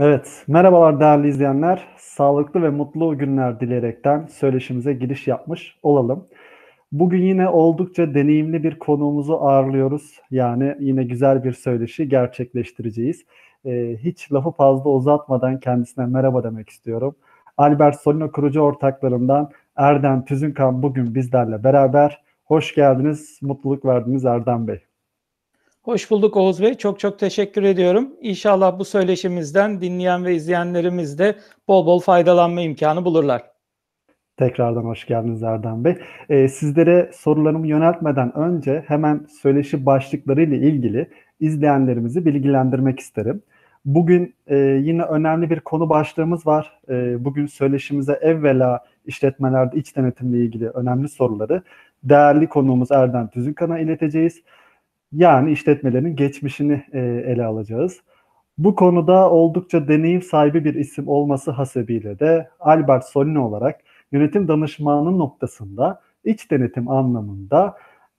Evet, merhabalar değerli izleyenler. Sağlıklı ve mutlu günler dileyerekten söyleşimize giriş yapmış olalım. Bugün yine oldukça deneyimli bir konuğumuzu ağırlıyoruz. Yani yine güzel bir söyleşi gerçekleştireceğiz. Ee, hiç lafı fazla uzatmadan kendisine merhaba demek istiyorum. Albert Solino kurucu ortaklarından Erdem Tüzünkan bugün bizlerle beraber. Hoş geldiniz, mutluluk verdiniz Erdem Bey. Hoş bulduk Oğuz Bey. Çok çok teşekkür ediyorum. İnşallah bu söyleşimizden dinleyen ve izleyenlerimiz de bol bol faydalanma imkanı bulurlar. Tekrardan hoş geldiniz Erdem Bey. Ee, sizlere sorularımı yöneltmeden önce hemen söyleşi başlıklarıyla ilgili izleyenlerimizi bilgilendirmek isterim. Bugün e, yine önemli bir konu başlığımız var. E, bugün söyleşimize evvela işletmelerde iç denetimle ilgili önemli soruları değerli konuğumuz Erdem Tüzünkan'a ileteceğiz. Yani işletmelerin geçmişini e, ele alacağız. Bu konuda oldukça deneyim sahibi bir isim olması hasebiyle de Albert Solino olarak yönetim danışmanı noktasında iç denetim anlamında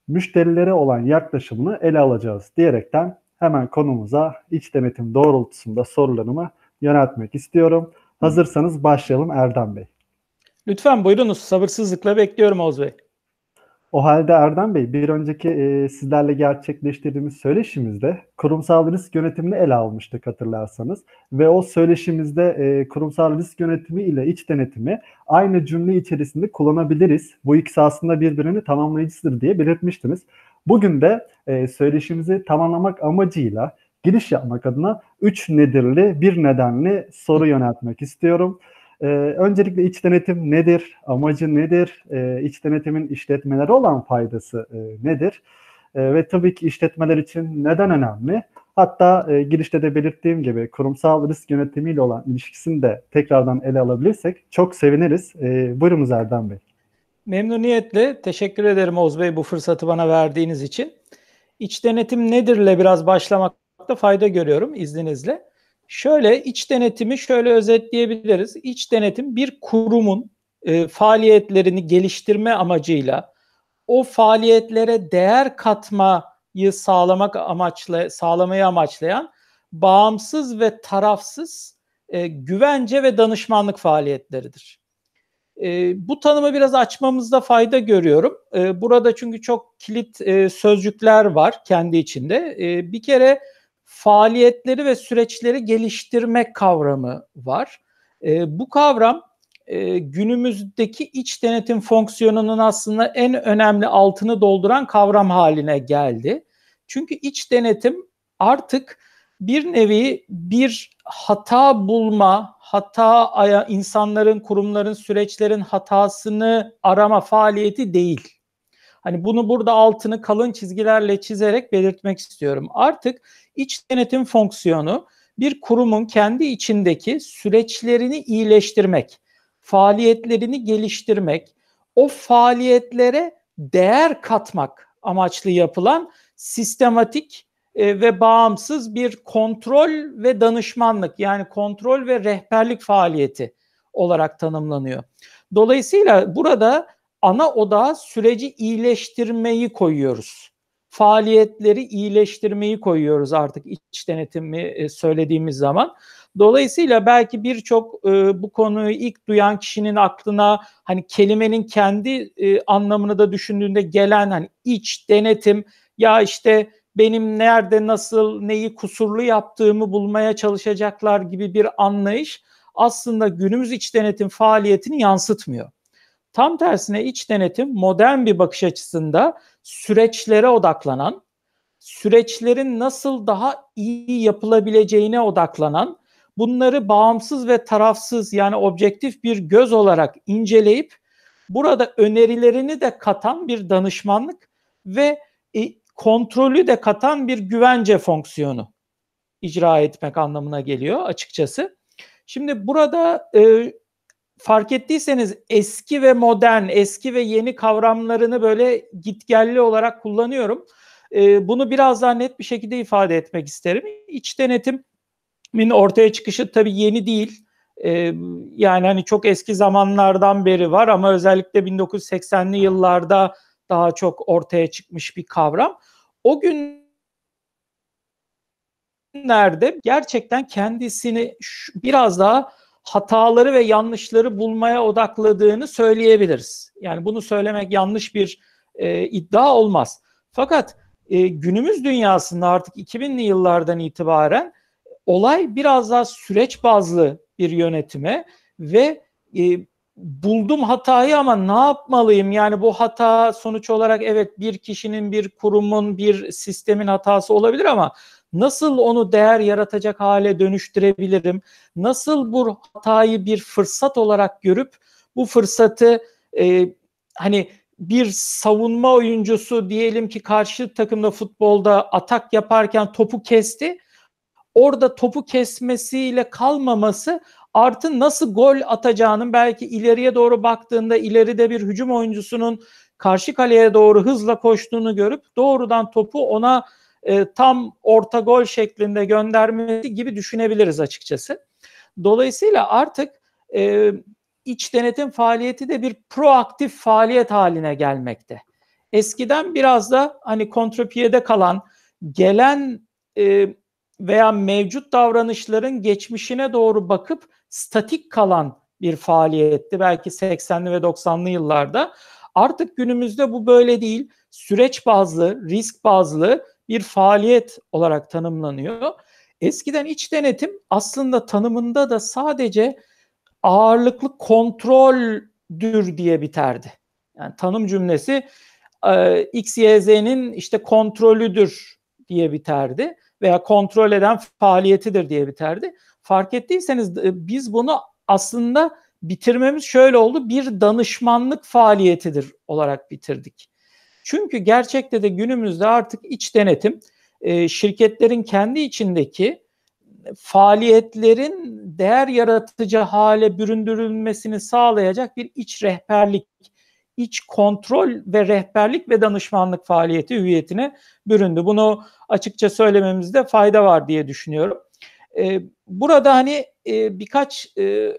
müşterilere olan yaklaşımını ele alacağız diyerekten hemen konumuza iç denetim doğrultusunda sorularımı yöneltmek istiyorum. Hazırsanız başlayalım Erdem Bey. Lütfen buyurunuz sabırsızlıkla bekliyorum Oğuz Bey. O halde Erdem Bey, bir önceki e, sizlerle gerçekleştirdiğimiz söyleşimizde kurumsal risk yönetimini ele almıştık hatırlarsanız. Ve o söyleşimizde e, kurumsal risk yönetimi ile iç denetimi aynı cümle içerisinde kullanabiliriz. Bu ikisi aslında birbirini tamamlayıcıdır diye belirtmiştiniz. Bugün de e, söyleşimizi tamamlamak amacıyla giriş yapmak adına üç nedirli bir nedenli soru yöneltmek istiyorum. E, öncelikle iç denetim nedir, amacı nedir, e, iç denetimin işletmelere olan faydası e, nedir e, ve tabii ki işletmeler için neden önemli? Hatta e, girişte de belirttiğim gibi kurumsal risk yönetimiyle olan ilişkisini de tekrardan ele alabilirsek çok seviniriz. E, buyurunuz Erdem Bey. Memnuniyetle teşekkür ederim Oğuz Bey bu fırsatı bana verdiğiniz için. İç denetim nedirle biraz başlamakta fayda görüyorum izninizle. Şöyle iç denetimi şöyle özetleyebiliriz. İç denetim bir kurumun e, faaliyetlerini geliştirme amacıyla o faaliyetlere değer katmayı sağlamak amaçla sağlamayı amaçlayan bağımsız ve tarafsız e, güvence ve danışmanlık faaliyetleridir. E, bu tanımı biraz açmamızda fayda görüyorum. E, burada çünkü çok kilit e, sözcükler var kendi içinde. E, bir kere faaliyetleri ve süreçleri geliştirme kavramı var. E, bu kavram e, günümüzdeki iç denetim fonksiyonunun aslında en önemli altını dolduran kavram haline geldi. Çünkü iç denetim artık bir nevi bir hata bulma, hata insanların, kurumların, süreçlerin hatasını arama faaliyeti değil. Hani bunu burada altını kalın çizgilerle çizerek belirtmek istiyorum. Artık iç denetim fonksiyonu bir kurumun kendi içindeki süreçlerini iyileştirmek, faaliyetlerini geliştirmek, o faaliyetlere değer katmak amaçlı yapılan sistematik e, ve bağımsız bir kontrol ve danışmanlık yani kontrol ve rehberlik faaliyeti olarak tanımlanıyor. Dolayısıyla burada ana oda süreci iyileştirmeyi koyuyoruz. Faaliyetleri iyileştirmeyi koyuyoruz artık iç denetimi e, söylediğimiz zaman. Dolayısıyla belki birçok e, bu konuyu ilk duyan kişinin aklına hani kelimenin kendi e, anlamını da düşündüğünde gelen hani iç denetim ya işte benim nerede nasıl neyi kusurlu yaptığımı bulmaya çalışacaklar gibi bir anlayış aslında günümüz iç denetim faaliyetini yansıtmıyor. Tam tersine iç denetim modern bir bakış açısında süreçlere odaklanan, süreçlerin nasıl daha iyi yapılabileceğine odaklanan, bunları bağımsız ve tarafsız yani objektif bir göz olarak inceleyip burada önerilerini de katan bir danışmanlık ve e, kontrolü de katan bir güvence fonksiyonu icra etmek anlamına geliyor açıkçası. Şimdi burada e, fark ettiyseniz eski ve modern, eski ve yeni kavramlarını böyle gitgelli olarak kullanıyorum. Ee, bunu biraz daha net bir şekilde ifade etmek isterim. İç denetimin ortaya çıkışı tabii yeni değil. Ee, yani hani çok eski zamanlardan beri var ama özellikle 1980'li yıllarda daha çok ortaya çıkmış bir kavram. O gün günlerde gerçekten kendisini biraz daha hataları ve yanlışları bulmaya odakladığını söyleyebiliriz. Yani bunu söylemek yanlış bir e, iddia olmaz. Fakat e, günümüz dünyasında artık 2000'li yıllardan itibaren olay biraz daha süreç bazlı bir yönetime ve e, buldum hatayı ama ne yapmalıyım? Yani bu hata sonuç olarak evet bir kişinin, bir kurumun, bir sistemin hatası olabilir ama Nasıl onu değer yaratacak hale dönüştürebilirim? Nasıl bu hatayı bir fırsat olarak görüp bu fırsatı e, hani bir savunma oyuncusu diyelim ki karşı takımda futbolda atak yaparken topu kesti. Orada topu kesmesiyle kalmaması artı nasıl gol atacağının belki ileriye doğru baktığında ileride bir hücum oyuncusunun karşı kaleye doğru hızla koştuğunu görüp doğrudan topu ona e, tam orta gol şeklinde göndermesi gibi düşünebiliriz açıkçası. Dolayısıyla artık e, iç denetim faaliyeti de bir proaktif faaliyet haline gelmekte. Eskiden biraz da hani kontropiyede kalan gelen e, veya mevcut davranışların geçmişine doğru bakıp statik kalan bir faaliyetti belki 80'li ve 90'lı yıllarda. Artık günümüzde bu böyle değil. Süreç bazlı, risk bazlı bir faaliyet olarak tanımlanıyor. Eskiden iç denetim aslında tanımında da sadece ağırlıklı kontroldür diye biterdi. Yani tanım cümlesi e, X, Y, Z'nin işte kontrolüdür diye biterdi veya kontrol eden faaliyetidir diye biterdi. Fark ettiyseniz e, biz bunu aslında bitirmemiz şöyle oldu. Bir danışmanlık faaliyetidir olarak bitirdik. Çünkü gerçekte de günümüzde artık iç denetim e, şirketlerin kendi içindeki faaliyetlerin değer yaratıcı hale büründürülmesini sağlayacak bir iç rehberlik, iç kontrol ve rehberlik ve danışmanlık faaliyeti hüviyetine büründü. Bunu açıkça söylememizde fayda var diye düşünüyorum. E, burada hani e, birkaç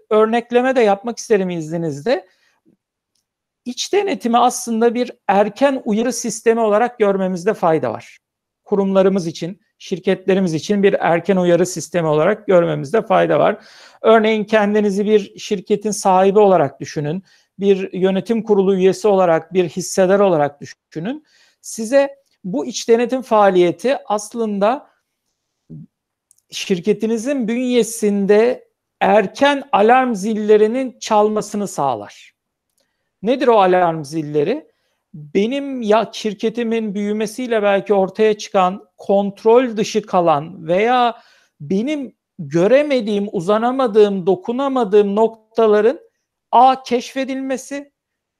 örnekleme de yapmak isterim izninizle. İç denetimi aslında bir erken uyarı sistemi olarak görmemizde fayda var. Kurumlarımız için, şirketlerimiz için bir erken uyarı sistemi olarak görmemizde fayda var. Örneğin kendinizi bir şirketin sahibi olarak düşünün, bir yönetim kurulu üyesi olarak, bir hissedar olarak düşünün. Size bu iç denetim faaliyeti aslında şirketinizin bünyesinde erken alarm zillerinin çalmasını sağlar. Nedir o alarm zilleri? Benim ya şirketimin büyümesiyle belki ortaya çıkan kontrol dışı kalan veya benim göremediğim, uzanamadığım, dokunamadığım noktaların A keşfedilmesi,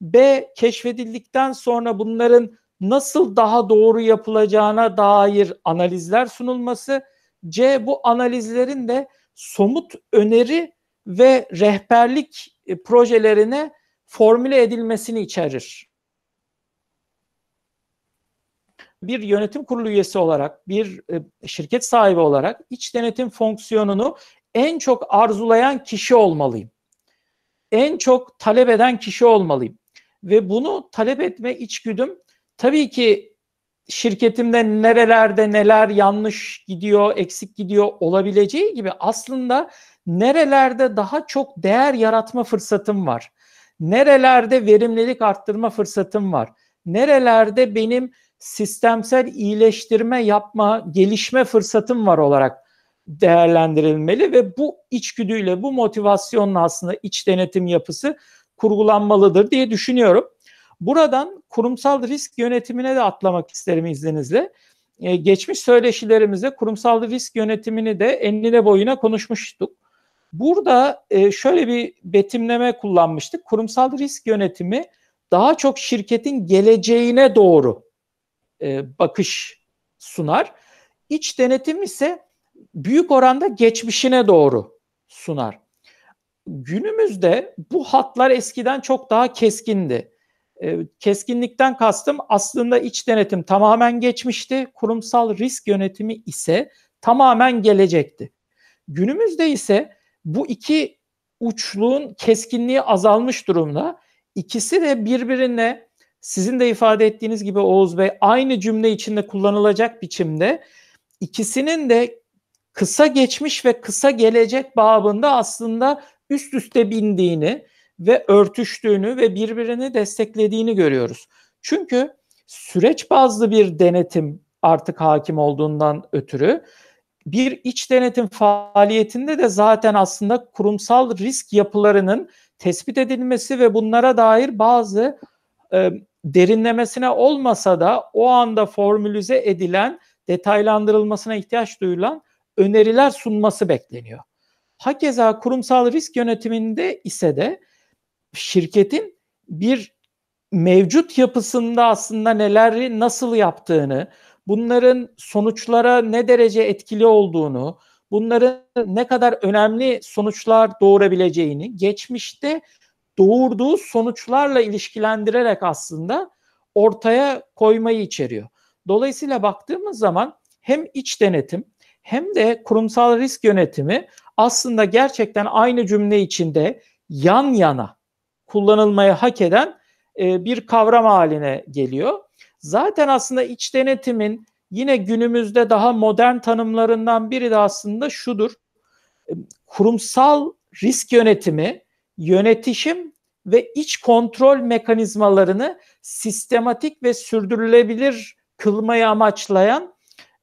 B keşfedildikten sonra bunların nasıl daha doğru yapılacağına dair analizler sunulması, C bu analizlerin de somut öneri ve rehberlik e, projelerine formüle edilmesini içerir. Bir yönetim kurulu üyesi olarak, bir e, şirket sahibi olarak iç denetim fonksiyonunu en çok arzulayan kişi olmalıyım. En çok talep eden kişi olmalıyım. Ve bunu talep etme içgüdüm tabii ki şirketimde nerelerde neler yanlış gidiyor, eksik gidiyor olabileceği gibi aslında nerelerde daha çok değer yaratma fırsatım var. Nerelerde verimlilik arttırma fırsatım var? Nerelerde benim sistemsel iyileştirme yapma, gelişme fırsatım var olarak değerlendirilmeli ve bu içgüdüyle, bu motivasyonla aslında iç denetim yapısı kurgulanmalıdır diye düşünüyorum. Buradan kurumsal risk yönetimine de atlamak isterim izninizle. Ee, geçmiş söyleşilerimizde kurumsal risk yönetimini de enine boyuna konuşmuştuk. Burada e, şöyle bir betimleme kullanmıştık. Kurumsal risk yönetimi daha çok şirketin geleceğine doğru e, bakış sunar. İç denetim ise büyük oranda geçmişine doğru sunar. Günümüzde bu hatlar eskiden çok daha keskindi. E, keskinlikten kastım aslında iç denetim tamamen geçmişti. Kurumsal risk yönetimi ise tamamen gelecekti. Günümüzde ise bu iki uçluğun keskinliği azalmış durumda. İkisi de birbirine sizin de ifade ettiğiniz gibi Oğuz Bey aynı cümle içinde kullanılacak biçimde ikisinin de kısa geçmiş ve kısa gelecek babında aslında üst üste bindiğini ve örtüştüğünü ve birbirini desteklediğini görüyoruz. Çünkü süreç bazlı bir denetim artık hakim olduğundan ötürü bir iç denetim faaliyetinde de zaten aslında kurumsal risk yapılarının tespit edilmesi ve bunlara dair bazı e, derinlemesine olmasa da o anda formülize edilen, detaylandırılmasına ihtiyaç duyulan öneriler sunması bekleniyor. Hakeza kurumsal risk yönetiminde ise de şirketin bir mevcut yapısında aslında neleri nasıl yaptığını, bunların sonuçlara ne derece etkili olduğunu, bunların ne kadar önemli sonuçlar doğurabileceğini geçmişte doğurduğu sonuçlarla ilişkilendirerek aslında ortaya koymayı içeriyor. Dolayısıyla baktığımız zaman hem iç denetim hem de kurumsal risk yönetimi aslında gerçekten aynı cümle içinde yan yana kullanılmaya hak eden e, bir kavram haline geliyor. Zaten aslında iç denetimin yine günümüzde daha modern tanımlarından biri de aslında şudur. Kurumsal risk yönetimi, yönetişim ve iç kontrol mekanizmalarını sistematik ve sürdürülebilir kılmayı amaçlayan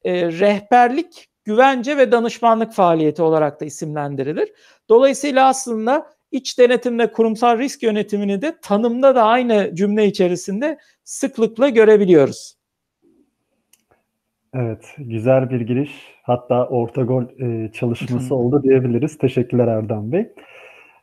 e, rehberlik, güvence ve danışmanlık faaliyeti olarak da isimlendirilir. Dolayısıyla aslında İç denetimle kurumsal risk yönetimini de tanımda da aynı cümle içerisinde sıklıkla görebiliyoruz. Evet, güzel bir giriş. Hatta ortagol e, çalışması oldu diyebiliriz. Teşekkürler Erdem Bey.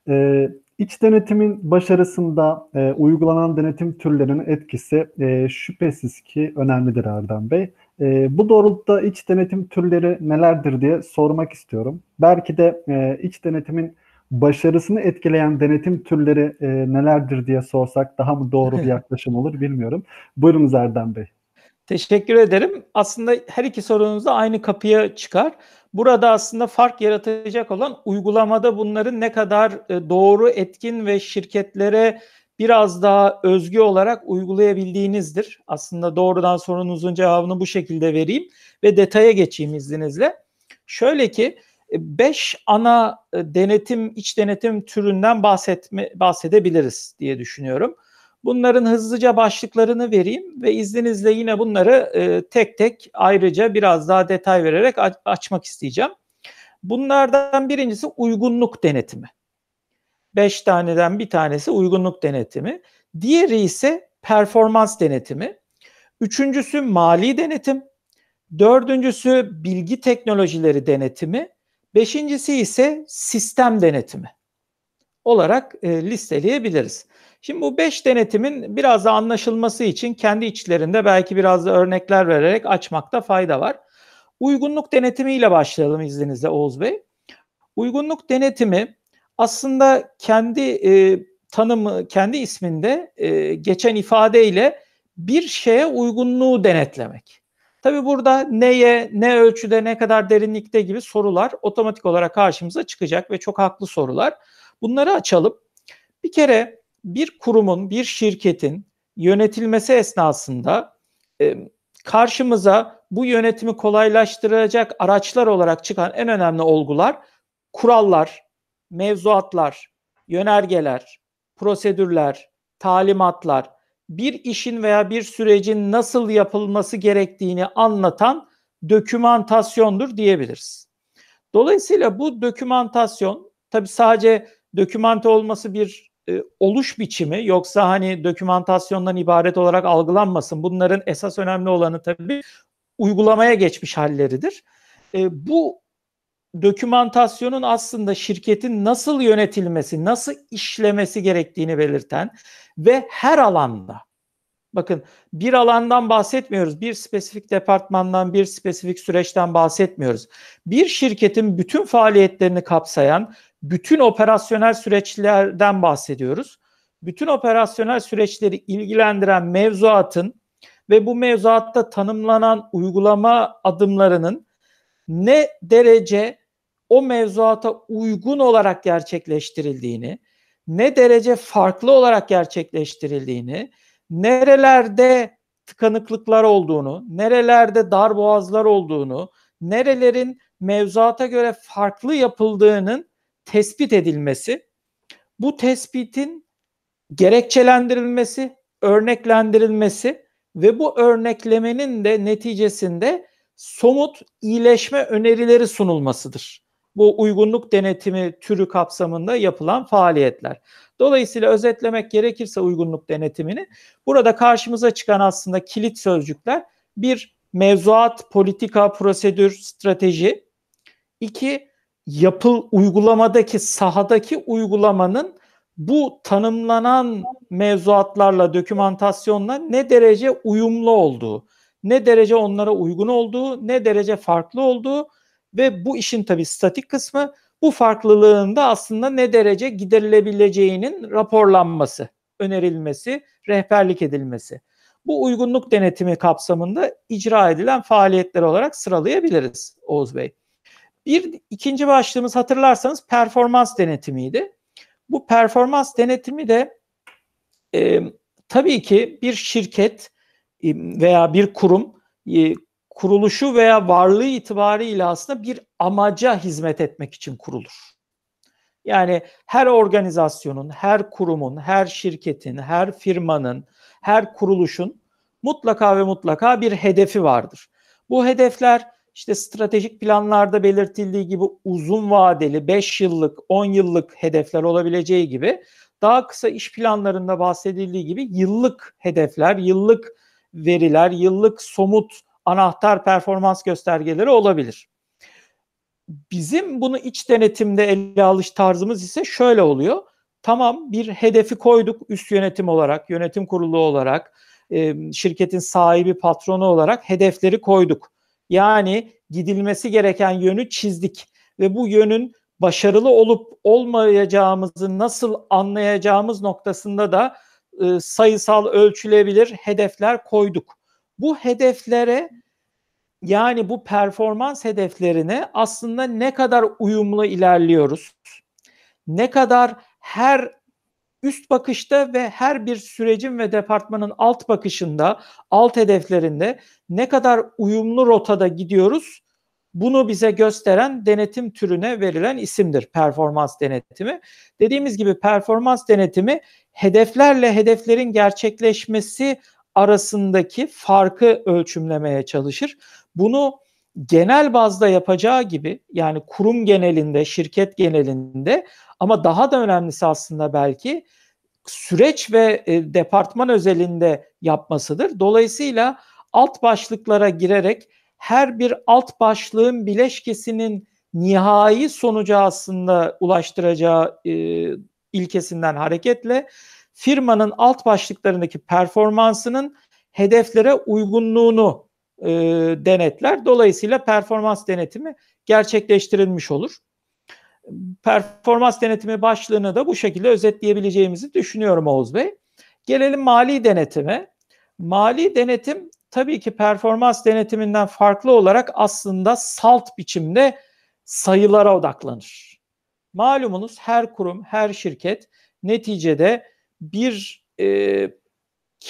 E, iç denetimin başarısında e, uygulanan denetim türlerinin etkisi e, şüphesiz ki önemlidir Erdem Bey. E, bu doğrultuda iç denetim türleri nelerdir diye sormak istiyorum. Belki de e, iç denetimin başarısını etkileyen denetim türleri e, nelerdir diye sorsak daha mı doğru bir yaklaşım olur bilmiyorum. Buyurunuz Erdem Bey. Teşekkür ederim. Aslında her iki sorunuz da aynı kapıya çıkar. Burada aslında fark yaratacak olan uygulamada bunların ne kadar e, doğru, etkin ve şirketlere biraz daha özgü olarak uygulayabildiğinizdir. Aslında doğrudan sorunuzun cevabını bu şekilde vereyim ve detaya geçeyim izninizle. Şöyle ki e, beş ana e, denetim, iç denetim türünden bahsetme, bahsedebiliriz diye düşünüyorum. Bunların hızlıca başlıklarını vereyim ve izninizle yine bunları e, tek tek ayrıca biraz daha detay vererek açmak isteyeceğim. Bunlardan birincisi uygunluk denetimi. Beş taneden bir tanesi uygunluk denetimi. Diğeri ise performans denetimi. Üçüncüsü mali denetim. Dördüncüsü bilgi teknolojileri denetimi. Beşincisi ise sistem denetimi olarak e, listeleyebiliriz. Şimdi bu beş denetimin biraz da anlaşılması için kendi içlerinde belki biraz da örnekler vererek açmakta fayda var. Uygunluk denetimiyle başlayalım izninizle Oğuz Bey. Uygunluk denetimi aslında kendi e, tanımı, kendi isminde e, geçen ifadeyle bir şeye uygunluğu denetlemek. Tabi burada neye, ne ölçüde, ne kadar derinlikte gibi sorular otomatik olarak karşımıza çıkacak ve çok haklı sorular. Bunları açalım. Bir kere bir kurumun, bir şirketin yönetilmesi esnasında e, karşımıza bu yönetimi kolaylaştıracak araçlar olarak çıkan en önemli olgular kurallar, mevzuatlar, yönergeler, prosedürler, talimatlar bir işin veya bir sürecin nasıl yapılması gerektiğini anlatan dökümantasyondur diyebiliriz. Dolayısıyla bu dökümantasyon tabi sadece dokümante olması bir e, oluş biçimi yoksa hani dökümantasyondan ibaret olarak algılanmasın. Bunların esas önemli olanı tabi uygulamaya geçmiş halleridir. E, bu dokümantasyonun aslında şirketin nasıl yönetilmesi, nasıl işlemesi gerektiğini belirten ve her alanda bakın bir alandan bahsetmiyoruz. Bir spesifik departmandan, bir spesifik süreçten bahsetmiyoruz. Bir şirketin bütün faaliyetlerini kapsayan bütün operasyonel süreçlerden bahsediyoruz. Bütün operasyonel süreçleri ilgilendiren mevzuatın ve bu mevzuatta tanımlanan uygulama adımlarının ne derece o mevzuata uygun olarak gerçekleştirildiğini, ne derece farklı olarak gerçekleştirildiğini, nerelerde tıkanıklıklar olduğunu, nerelerde dar boğazlar olduğunu, nerelerin mevzuata göre farklı yapıldığının tespit edilmesi, bu tespitin gerekçelendirilmesi, örneklendirilmesi ve bu örneklemenin de neticesinde somut iyileşme önerileri sunulmasıdır bu uygunluk denetimi türü kapsamında yapılan faaliyetler. Dolayısıyla özetlemek gerekirse uygunluk denetimini burada karşımıza çıkan aslında kilit sözcükler bir mevzuat, politika, prosedür, strateji. iki yapıl uygulamadaki sahadaki uygulamanın bu tanımlanan mevzuatlarla, dokümantasyonla ne derece uyumlu olduğu, ne derece onlara uygun olduğu, ne derece farklı olduğu ve bu işin tabii statik kısmı bu farklılığında aslında ne derece giderilebileceğinin raporlanması, önerilmesi, rehberlik edilmesi. Bu uygunluk denetimi kapsamında icra edilen faaliyetler olarak sıralayabiliriz Oğuz Bey. Bir ikinci başlığımız hatırlarsanız performans denetimiydi. Bu performans denetimi de e, tabii ki bir şirket veya bir kurum kuruluşu veya varlığı itibariyle aslında bir amaca hizmet etmek için kurulur. Yani her organizasyonun, her kurumun, her şirketin, her firmanın, her kuruluşun mutlaka ve mutlaka bir hedefi vardır. Bu hedefler işte stratejik planlarda belirtildiği gibi uzun vadeli 5 yıllık, 10 yıllık hedefler olabileceği gibi daha kısa iş planlarında bahsedildiği gibi yıllık hedefler, yıllık veriler, yıllık somut anahtar performans göstergeleri olabilir. Bizim bunu iç denetimde ele alış tarzımız ise şöyle oluyor. Tamam bir hedefi koyduk üst yönetim olarak, yönetim kurulu olarak, e, şirketin sahibi patronu olarak hedefleri koyduk. Yani gidilmesi gereken yönü çizdik ve bu yönün başarılı olup olmayacağımızı nasıl anlayacağımız noktasında da e, sayısal ölçülebilir hedefler koyduk bu hedeflere yani bu performans hedeflerine aslında ne kadar uyumlu ilerliyoruz? Ne kadar her üst bakışta ve her bir sürecin ve departmanın alt bakışında, alt hedeflerinde ne kadar uyumlu rotada gidiyoruz? Bunu bize gösteren denetim türüne verilen isimdir performans denetimi. Dediğimiz gibi performans denetimi hedeflerle hedeflerin gerçekleşmesi arasındaki farkı ölçümlemeye çalışır. Bunu genel bazda yapacağı gibi yani kurum genelinde, şirket genelinde ama daha da önemlisi aslında belki süreç ve e, departman özelinde yapmasıdır. Dolayısıyla alt başlıklara girerek her bir alt başlığın bileşkesinin nihai sonucu aslında ulaştıracağı e, ilkesinden hareketle firmanın alt başlıklarındaki performansının hedeflere uygunluğunu e, denetler. Dolayısıyla performans denetimi gerçekleştirilmiş olur. Performans denetimi başlığını da bu şekilde özetleyebileceğimizi düşünüyorum Oğuz Bey. Gelelim mali denetime. Mali denetim tabii ki performans denetiminden farklı olarak aslında salt biçimde sayılara odaklanır. Malumunuz her kurum, her şirket neticede bir e,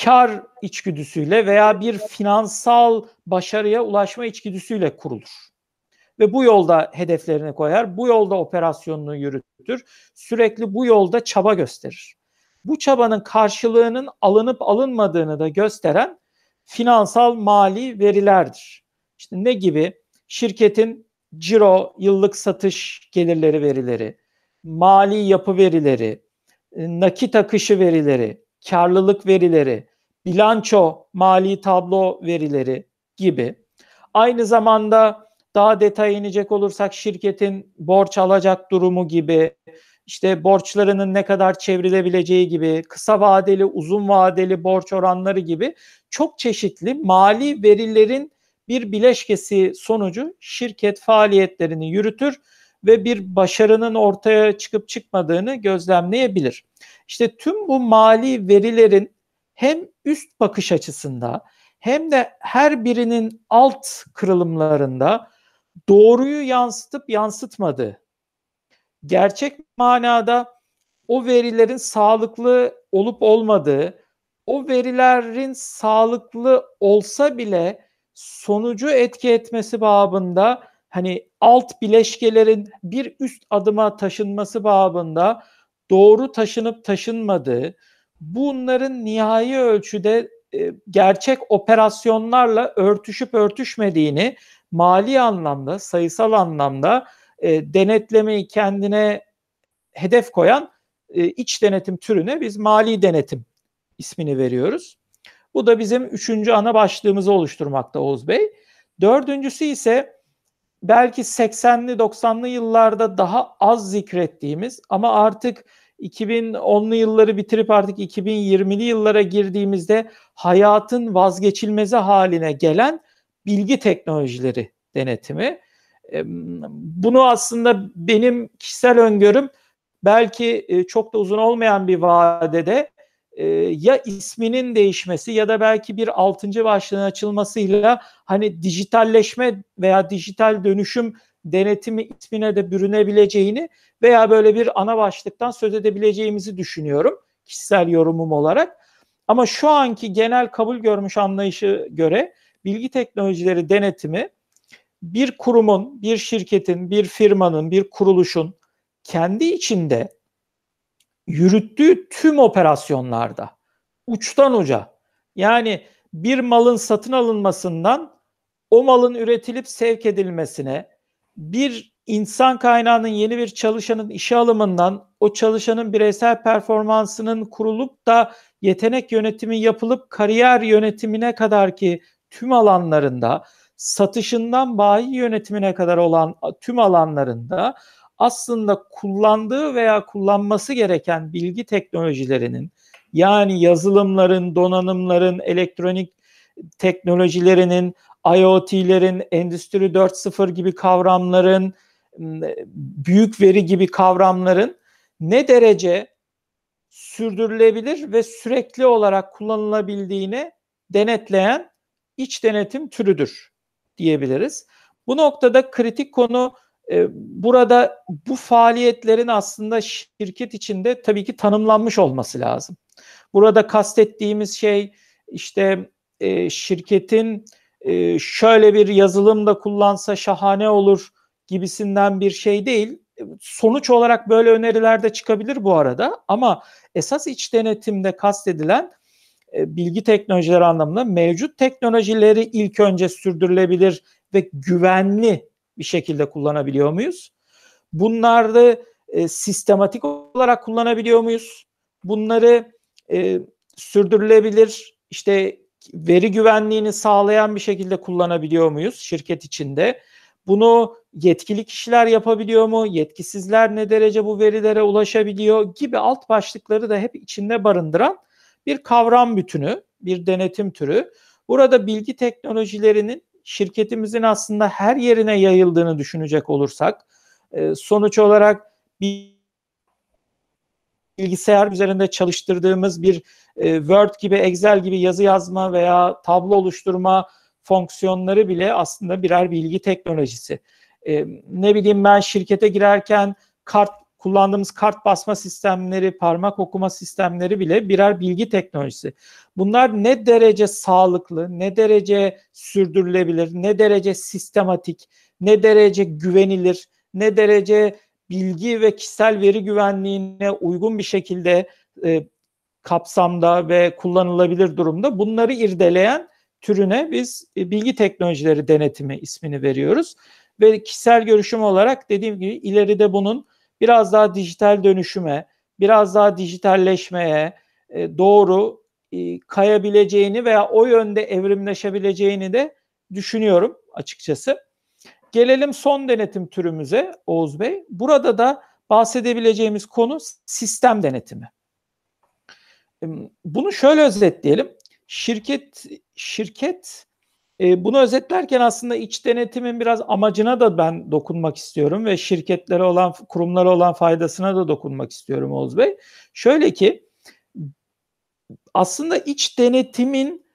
kar içgüdüsüyle veya bir finansal başarıya ulaşma içgüdüsüyle kurulur. Ve bu yolda hedeflerini koyar, bu yolda operasyonunu yürütür, sürekli bu yolda çaba gösterir. Bu çabanın karşılığının alınıp alınmadığını da gösteren finansal mali verilerdir. İşte ne gibi? Şirketin ciro, yıllık satış gelirleri verileri, mali yapı verileri, e, nakit akışı verileri, karlılık verileri, bilanço, mali tablo verileri gibi. Aynı zamanda daha detay inecek olursak şirketin borç alacak durumu gibi, işte borçlarının ne kadar çevrilebileceği gibi, kısa vadeli, uzun vadeli borç oranları gibi çok çeşitli mali verilerin bir bileşkesi sonucu şirket faaliyetlerini yürütür ve bir başarının ortaya çıkıp çıkmadığını gözlemleyebilir. İşte tüm bu mali verilerin hem üst bakış açısında hem de her birinin alt kırılımlarında doğruyu yansıtıp yansıtmadığı, gerçek manada o verilerin sağlıklı olup olmadığı, o verilerin sağlıklı olsa bile sonucu etki etmesi babında hani alt bileşkelerin bir üst adıma taşınması babında doğru taşınıp taşınmadığı, bunların nihai ölçüde e, gerçek operasyonlarla örtüşüp örtüşmediğini mali anlamda, sayısal anlamda e, denetlemeyi kendine hedef koyan e, iç denetim türüne biz mali denetim ismini veriyoruz. Bu da bizim üçüncü ana başlığımızı oluşturmakta Oğuz Bey. Dördüncüsü ise belki 80'li 90'lı yıllarda daha az zikrettiğimiz ama artık 2010'lu yılları bitirip artık 2020'li yıllara girdiğimizde hayatın vazgeçilmezi haline gelen bilgi teknolojileri denetimi. Bunu aslında benim kişisel öngörüm belki e, çok da uzun olmayan bir vadede e, ya isminin değişmesi ya da belki bir altıncı başlığın açılmasıyla hani dijitalleşme veya dijital dönüşüm denetimi ismine de bürünebileceğini veya böyle bir ana başlıktan söz edebileceğimizi düşünüyorum kişisel yorumum olarak. Ama şu anki genel kabul görmüş anlayışı göre bilgi teknolojileri denetimi bir kurumun, bir şirketin, bir firmanın, bir kuruluşun kendi içinde yürüttüğü tüm operasyonlarda uçtan uca yani bir malın satın alınmasından o malın üretilip sevk edilmesine bir insan kaynağının yeni bir çalışanın işe alımından o çalışanın bireysel performansının kurulup da yetenek yönetimi yapılıp kariyer yönetimine kadar ki tüm alanlarında satışından bayi yönetimine kadar olan tüm alanlarında aslında kullandığı veya kullanması gereken bilgi teknolojilerinin yani yazılımların, donanımların, elektronik teknolojilerinin, IoT'lerin, Endüstri 4.0 gibi kavramların, büyük veri gibi kavramların ne derece sürdürülebilir ve sürekli olarak kullanılabildiğini denetleyen iç denetim türüdür diyebiliriz. Bu noktada kritik konu ee, burada bu faaliyetlerin aslında şirket içinde tabii ki tanımlanmış olması lazım. Burada kastettiğimiz şey işte e, şirketin e, şöyle bir yazılım da kullansa şahane olur gibisinden bir şey değil. E, sonuç olarak böyle öneriler de çıkabilir bu arada ama esas iç denetimde kastedilen bilgi teknolojileri anlamında mevcut teknolojileri ilk önce sürdürülebilir ve güvenli bir şekilde kullanabiliyor muyuz? Bunları e, sistematik olarak kullanabiliyor muyuz? Bunları e, sürdürülebilir işte veri güvenliğini sağlayan bir şekilde kullanabiliyor muyuz şirket içinde? Bunu yetkili kişiler yapabiliyor mu? Yetkisizler ne derece bu verilere ulaşabiliyor gibi alt başlıkları da hep içinde barındıran bir kavram bütünü, bir denetim türü. Burada bilgi teknolojilerinin şirketimizin aslında her yerine yayıldığını düşünecek olursak e, sonuç olarak bir bilgisayar üzerinde çalıştırdığımız bir e, Word gibi, Excel gibi yazı yazma veya tablo oluşturma fonksiyonları bile aslında birer bilgi teknolojisi. E, ne bileyim ben şirkete girerken kart kullandığımız kart basma sistemleri, parmak okuma sistemleri bile birer bilgi teknolojisi. Bunlar ne derece sağlıklı, ne derece sürdürülebilir, ne derece sistematik, ne derece güvenilir, ne derece bilgi ve kişisel veri güvenliğine uygun bir şekilde e, kapsamda ve kullanılabilir durumda bunları irdeleyen türüne biz e, bilgi teknolojileri denetimi ismini veriyoruz. Ve kişisel görüşüm olarak dediğim gibi ileride bunun biraz daha dijital dönüşüme, biraz daha dijitalleşmeye e, doğru e, kayabileceğini veya o yönde evrimleşebileceğini de düşünüyorum açıkçası. Gelelim son denetim türümüze Oğuz Bey. Burada da bahsedebileceğimiz konu sistem denetimi. Bunu şöyle özetleyelim. Şirket şirket e, bunu özetlerken aslında iç denetimin biraz amacına da ben dokunmak istiyorum ve şirketlere olan, kurumlara olan faydasına da dokunmak istiyorum Oğuz Bey. Şöyle ki aslında iç denetimin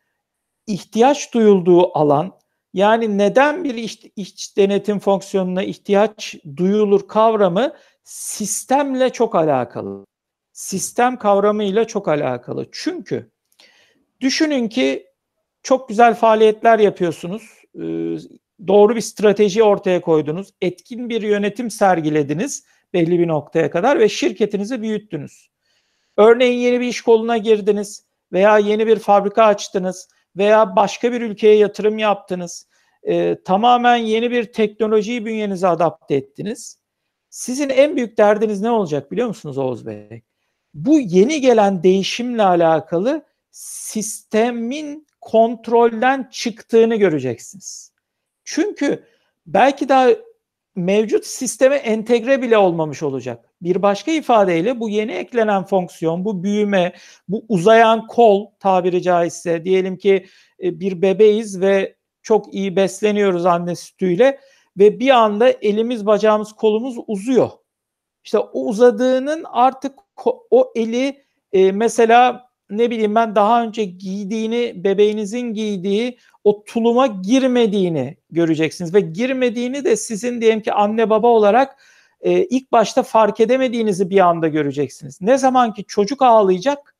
ihtiyaç duyulduğu alan yani neden bir iç, iç denetim fonksiyonuna ihtiyaç duyulur kavramı sistemle çok alakalı. Sistem kavramıyla çok alakalı. Çünkü düşünün ki çok güzel faaliyetler yapıyorsunuz. Ee, doğru bir strateji ortaya koydunuz. Etkin bir yönetim sergilediniz belli bir noktaya kadar ve şirketinizi büyüttünüz. Örneğin yeni bir iş koluna girdiniz veya yeni bir fabrika açtınız veya başka bir ülkeye yatırım yaptınız. E, tamamen yeni bir teknolojiyi bünyenize adapte ettiniz. Sizin en büyük derdiniz ne olacak biliyor musunuz Oğuz Bey? Bu yeni gelen değişimle alakalı sistemin kontrolden çıktığını göreceksiniz. Çünkü belki daha mevcut sisteme entegre bile olmamış olacak. Bir başka ifadeyle bu yeni eklenen fonksiyon, bu büyüme, bu uzayan kol tabiri caizse diyelim ki e, bir bebeğiz ve çok iyi besleniyoruz anne sütüyle ve bir anda elimiz, bacağımız, kolumuz uzuyor. İşte o uzadığının artık o eli e, mesela ne bileyim ben daha önce giydiğini, bebeğinizin giydiği o tuluma girmediğini göreceksiniz. Ve girmediğini de sizin diyelim ki anne baba olarak e, ilk başta fark edemediğinizi bir anda göreceksiniz. Ne zaman ki çocuk ağlayacak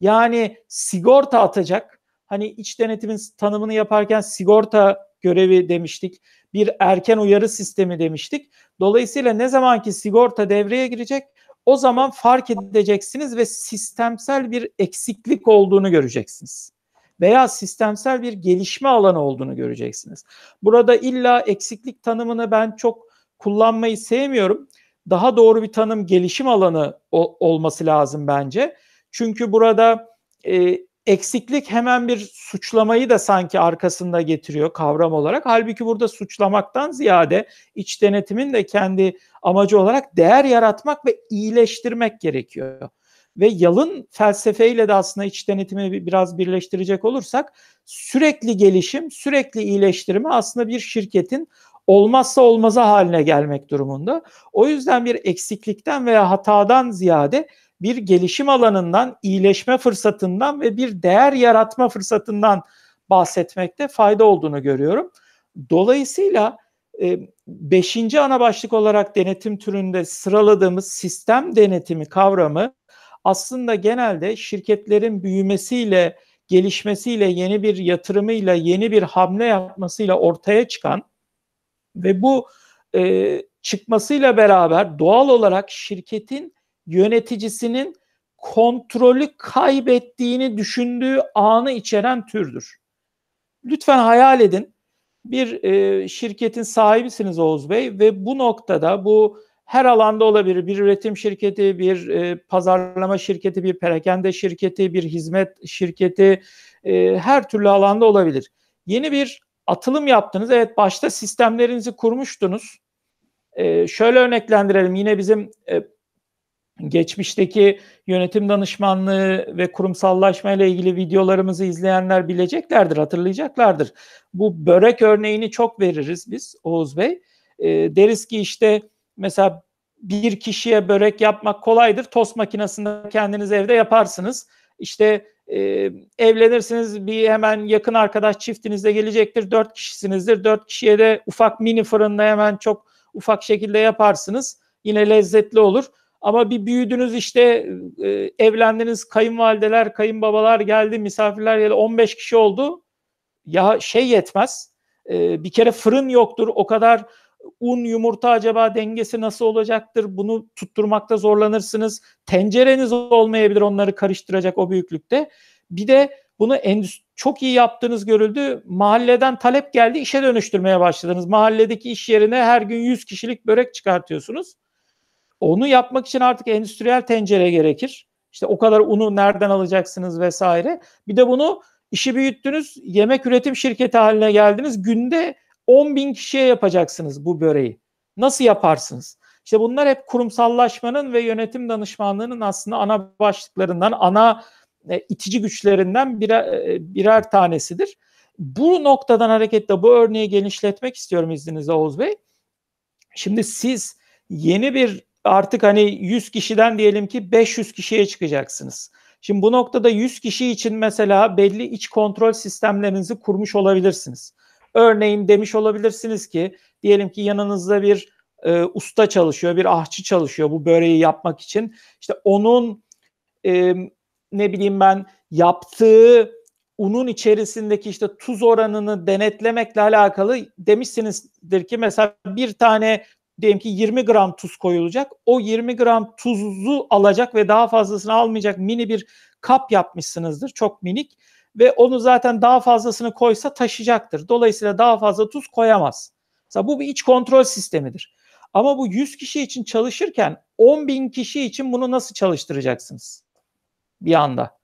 yani sigorta atacak. Hani iç denetimin tanımını yaparken sigorta görevi demiştik. Bir erken uyarı sistemi demiştik. Dolayısıyla ne zaman ki sigorta devreye girecek o zaman fark edeceksiniz ve sistemsel bir eksiklik olduğunu göreceksiniz. Veya sistemsel bir gelişme alanı olduğunu göreceksiniz. Burada illa eksiklik tanımını ben çok kullanmayı sevmiyorum. Daha doğru bir tanım gelişim alanı o, olması lazım bence. Çünkü burada e, eksiklik hemen bir suçlamayı da sanki arkasında getiriyor kavram olarak. Halbuki burada suçlamaktan ziyade iç denetimin de kendi amacı olarak değer yaratmak ve iyileştirmek gerekiyor. Ve yalın felsefeyle de aslında iç denetimi biraz birleştirecek olursak sürekli gelişim, sürekli iyileştirme aslında bir şirketin olmazsa olmaza haline gelmek durumunda. O yüzden bir eksiklikten veya hatadan ziyade bir gelişim alanından, iyileşme fırsatından ve bir değer yaratma fırsatından bahsetmekte fayda olduğunu görüyorum. Dolayısıyla e, beşinci ana başlık olarak denetim türünde sıraladığımız sistem denetimi kavramı aslında genelde şirketlerin büyümesiyle, gelişmesiyle, yeni bir yatırımıyla, yeni bir hamle yapmasıyla ortaya çıkan ve bu e, çıkmasıyla beraber doğal olarak şirketin yöneticisinin kontrolü kaybettiğini düşündüğü anı içeren türdür. Lütfen hayal edin. Bir e, şirketin sahibisiniz Oğuz Bey ve bu noktada bu her alanda olabilir. Bir üretim şirketi, bir e, pazarlama şirketi, bir perakende şirketi, bir hizmet şirketi e, her türlü alanda olabilir. Yeni bir atılım yaptınız. Evet başta sistemlerinizi kurmuştunuz. E, şöyle örneklendirelim. Yine bizim e, geçmişteki yönetim danışmanlığı ve kurumsallaşma ile ilgili videolarımızı izleyenler bileceklerdir, hatırlayacaklardır. Bu börek örneğini çok veririz biz Oğuz Bey. E, deriz ki işte mesela bir kişiye börek yapmak kolaydır. Tost makinesinde kendiniz evde yaparsınız. İşte e, evlenirsiniz bir hemen yakın arkadaş çiftinizde gelecektir. Dört kişisinizdir. Dört kişiye de ufak mini fırında hemen çok ufak şekilde yaparsınız. Yine lezzetli olur ama bir büyüdünüz işte e, evlendiniz kayınvalideler, kayınbabalar geldi, misafirler geldi 15 kişi oldu. Ya şey yetmez. E, bir kere fırın yoktur. O kadar un, yumurta acaba dengesi nasıl olacaktır? Bunu tutturmakta zorlanırsınız. Tencereniz olmayabilir onları karıştıracak o büyüklükte. Bir de bunu çok iyi yaptığınız görüldü. Mahalleden talep geldi, işe dönüştürmeye başladınız. Mahalledeki iş yerine her gün 100 kişilik börek çıkartıyorsunuz. Onu yapmak için artık endüstriyel tencere gerekir. İşte o kadar unu nereden alacaksınız vesaire. Bir de bunu işi büyüttünüz, yemek üretim şirketi haline geldiniz. Günde 10 bin kişiye yapacaksınız bu böreği. Nasıl yaparsınız? İşte bunlar hep kurumsallaşmanın ve yönetim danışmanlığının aslında ana başlıklarından, ana e, itici güçlerinden birer, birer tanesidir. Bu noktadan hareketle bu örneği genişletmek istiyorum izninizle Oğuz Bey. Şimdi siz yeni bir artık hani 100 kişiden diyelim ki 500 kişiye çıkacaksınız. Şimdi bu noktada 100 kişi için mesela belli iç kontrol sistemlerinizi kurmuş olabilirsiniz. Örneğin demiş olabilirsiniz ki diyelim ki yanınızda bir e, usta çalışıyor, bir ahçı çalışıyor bu böreği yapmak için. İşte onun e, ne bileyim ben yaptığı unun içerisindeki işte tuz oranını denetlemekle alakalı demişsinizdir ki mesela bir tane diyelim ki 20 gram tuz koyulacak. O 20 gram tuzu alacak ve daha fazlasını almayacak mini bir kap yapmışsınızdır. Çok minik ve onu zaten daha fazlasını koysa taşıyacaktır. Dolayısıyla daha fazla tuz koyamaz. Mesela bu bir iç kontrol sistemidir. Ama bu 100 kişi için çalışırken 10 bin kişi için bunu nasıl çalıştıracaksınız? Bir anda.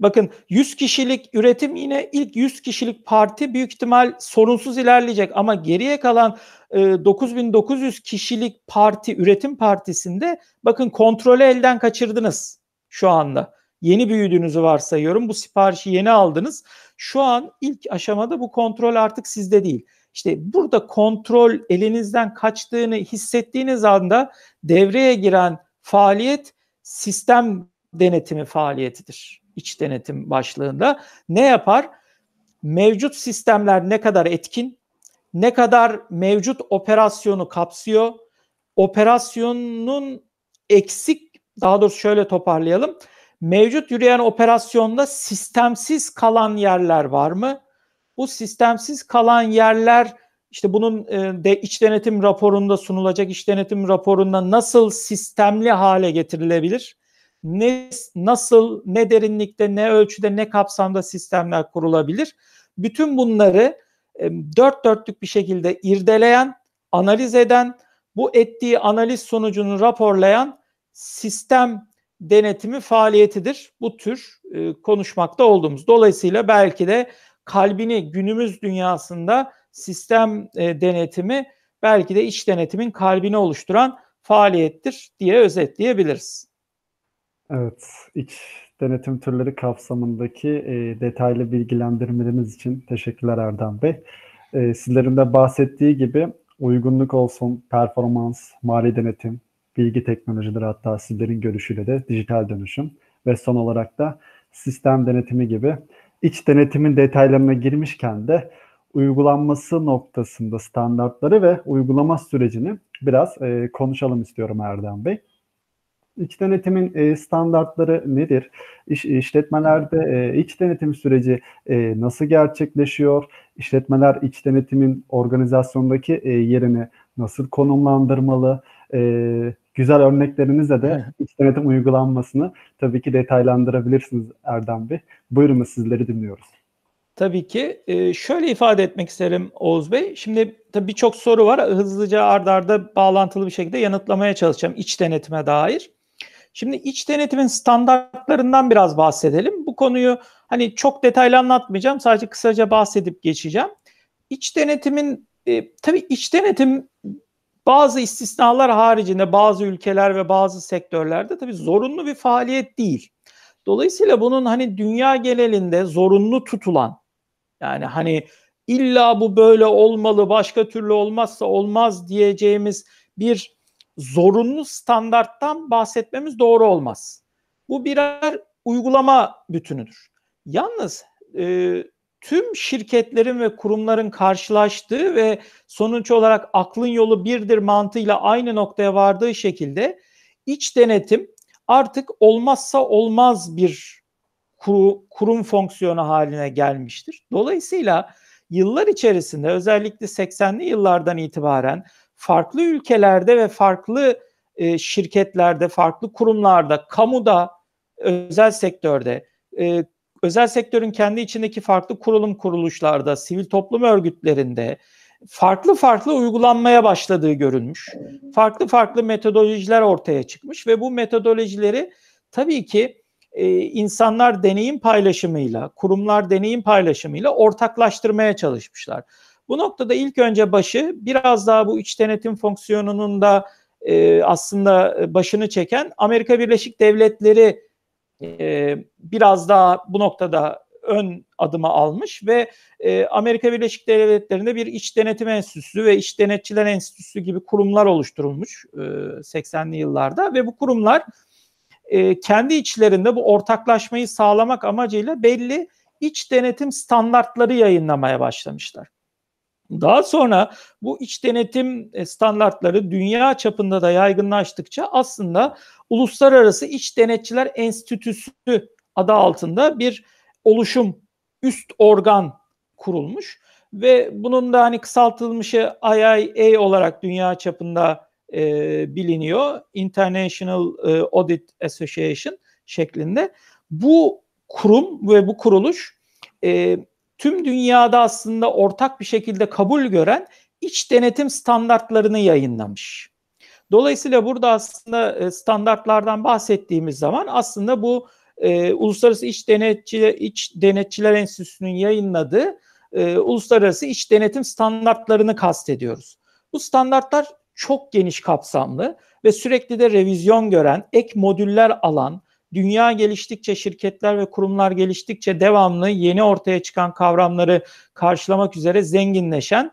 Bakın 100 kişilik üretim yine ilk 100 kişilik parti büyük ihtimal sorunsuz ilerleyecek ama geriye kalan e, 9900 kişilik parti üretim partisinde bakın kontrolü elden kaçırdınız şu anda. Yeni büyüdüğünüzü varsayıyorum. Bu siparişi yeni aldınız. Şu an ilk aşamada bu kontrol artık sizde değil. İşte burada kontrol elinizden kaçtığını hissettiğiniz anda devreye giren faaliyet sistem denetimi faaliyetidir iç denetim başlığında ne yapar? Mevcut sistemler ne kadar etkin, ne kadar mevcut operasyonu kapsıyor, operasyonun eksik, daha doğrusu şöyle toparlayalım. Mevcut yürüyen operasyonda sistemsiz kalan yerler var mı? Bu sistemsiz kalan yerler işte bunun e, de iç denetim raporunda sunulacak iç denetim raporunda nasıl sistemli hale getirilebilir? ne nasıl, ne derinlikte, ne ölçüde, ne kapsamda sistemler kurulabilir? Bütün bunları e, dört dörtlük bir şekilde irdeleyen, analiz eden, bu ettiği analiz sonucunu raporlayan sistem denetimi faaliyetidir. Bu tür e, konuşmakta olduğumuz. Dolayısıyla belki de kalbini günümüz dünyasında sistem e, denetimi belki de iç denetimin kalbini oluşturan faaliyettir diye özetleyebiliriz. Evet, iç denetim türleri kapsamındaki e, detaylı bilgilendirmeniz için teşekkürler Erdem Bey. E, sizlerin de bahsettiği gibi uygunluk olsun, performans, mali denetim, bilgi teknolojileri hatta sizlerin görüşüyle de dijital dönüşüm ve son olarak da sistem denetimi gibi iç denetimin detaylarına girmişken de uygulanması noktasında standartları ve uygulama sürecini biraz e, konuşalım istiyorum Erdem Bey. İç denetimin e, standartları nedir? İş, işletmelerde e, iç denetim süreci e, nasıl gerçekleşiyor? İşletmeler iç denetimin organizasyondaki yerini nasıl konumlandırmalı? güzel örneklerinizle de iç denetim uygulanmasını tabii ki detaylandırabilirsiniz Erdem Bey. Buyurunuz sizleri dinliyoruz. Tabii ki. E, şöyle ifade etmek isterim Oğuz Bey. Şimdi tabii birçok soru var. Hızlıca ardarda bağlantılı bir şekilde yanıtlamaya çalışacağım iç denetime dair. Şimdi iç denetimin standartlarından biraz bahsedelim. Bu konuyu hani çok detaylı anlatmayacağım. Sadece kısaca bahsedip geçeceğim. İç denetimin e, tabii iç denetim bazı istisnalar haricinde bazı ülkeler ve bazı sektörlerde tabii zorunlu bir faaliyet değil. Dolayısıyla bunun hani dünya genelinde zorunlu tutulan yani hani illa bu böyle olmalı başka türlü olmazsa olmaz diyeceğimiz bir zorunlu standarttan bahsetmemiz doğru olmaz. Bu birer uygulama bütünüdür. Yalnız e, tüm şirketlerin ve kurumların karşılaştığı ve sonuç olarak aklın yolu birdir mantığıyla aynı noktaya vardığı şekilde iç denetim artık olmazsa olmaz bir kurum fonksiyonu haline gelmiştir. Dolayısıyla yıllar içerisinde özellikle 80'li yıllardan itibaren farklı ülkelerde ve farklı e, şirketlerde, farklı kurumlarda, kamuda, özel sektörde, e, özel sektörün kendi içindeki farklı kurulum kuruluşlarda, sivil toplum örgütlerinde farklı farklı uygulanmaya başladığı görülmüş. Farklı farklı metodolojiler ortaya çıkmış ve bu metodolojileri tabii ki e, insanlar deneyim paylaşımıyla, kurumlar deneyim paylaşımıyla ortaklaştırmaya çalışmışlar. Bu noktada ilk önce başı biraz daha bu iç denetim fonksiyonunun da e, aslında e, başını çeken Amerika Birleşik Devletleri e, biraz daha bu noktada ön adıma almış ve e, Amerika Birleşik Devletleri'nde bir iç denetim enstitüsü ve iç denetçiler enstitüsü gibi kurumlar oluşturulmuş e, 80'li yıllarda ve bu kurumlar e, kendi içlerinde bu ortaklaşmayı sağlamak amacıyla belli iç denetim standartları yayınlamaya başlamışlar. Daha sonra bu iç denetim e, standartları dünya çapında da yaygınlaştıkça aslında Uluslararası İç Denetçiler Enstitüsü adı altında bir oluşum üst organ kurulmuş ve bunun da hani kısaltılmışı IIA olarak dünya çapında e, biliniyor. International e, Audit Association şeklinde. Bu kurum ve bu kuruluş e, tüm dünyada aslında ortak bir şekilde kabul gören iç denetim standartlarını yayınlamış. Dolayısıyla burada aslında e, standartlardan bahsettiğimiz zaman aslında bu e, Uluslararası iç Denetçiler, İç Denetçiler Enstitüsü'nün yayınladığı e, uluslararası iç denetim standartlarını kastediyoruz. Bu standartlar çok geniş kapsamlı ve sürekli de revizyon gören, ek modüller alan, dünya geliştikçe, şirketler ve kurumlar geliştikçe devamlı yeni ortaya çıkan kavramları karşılamak üzere zenginleşen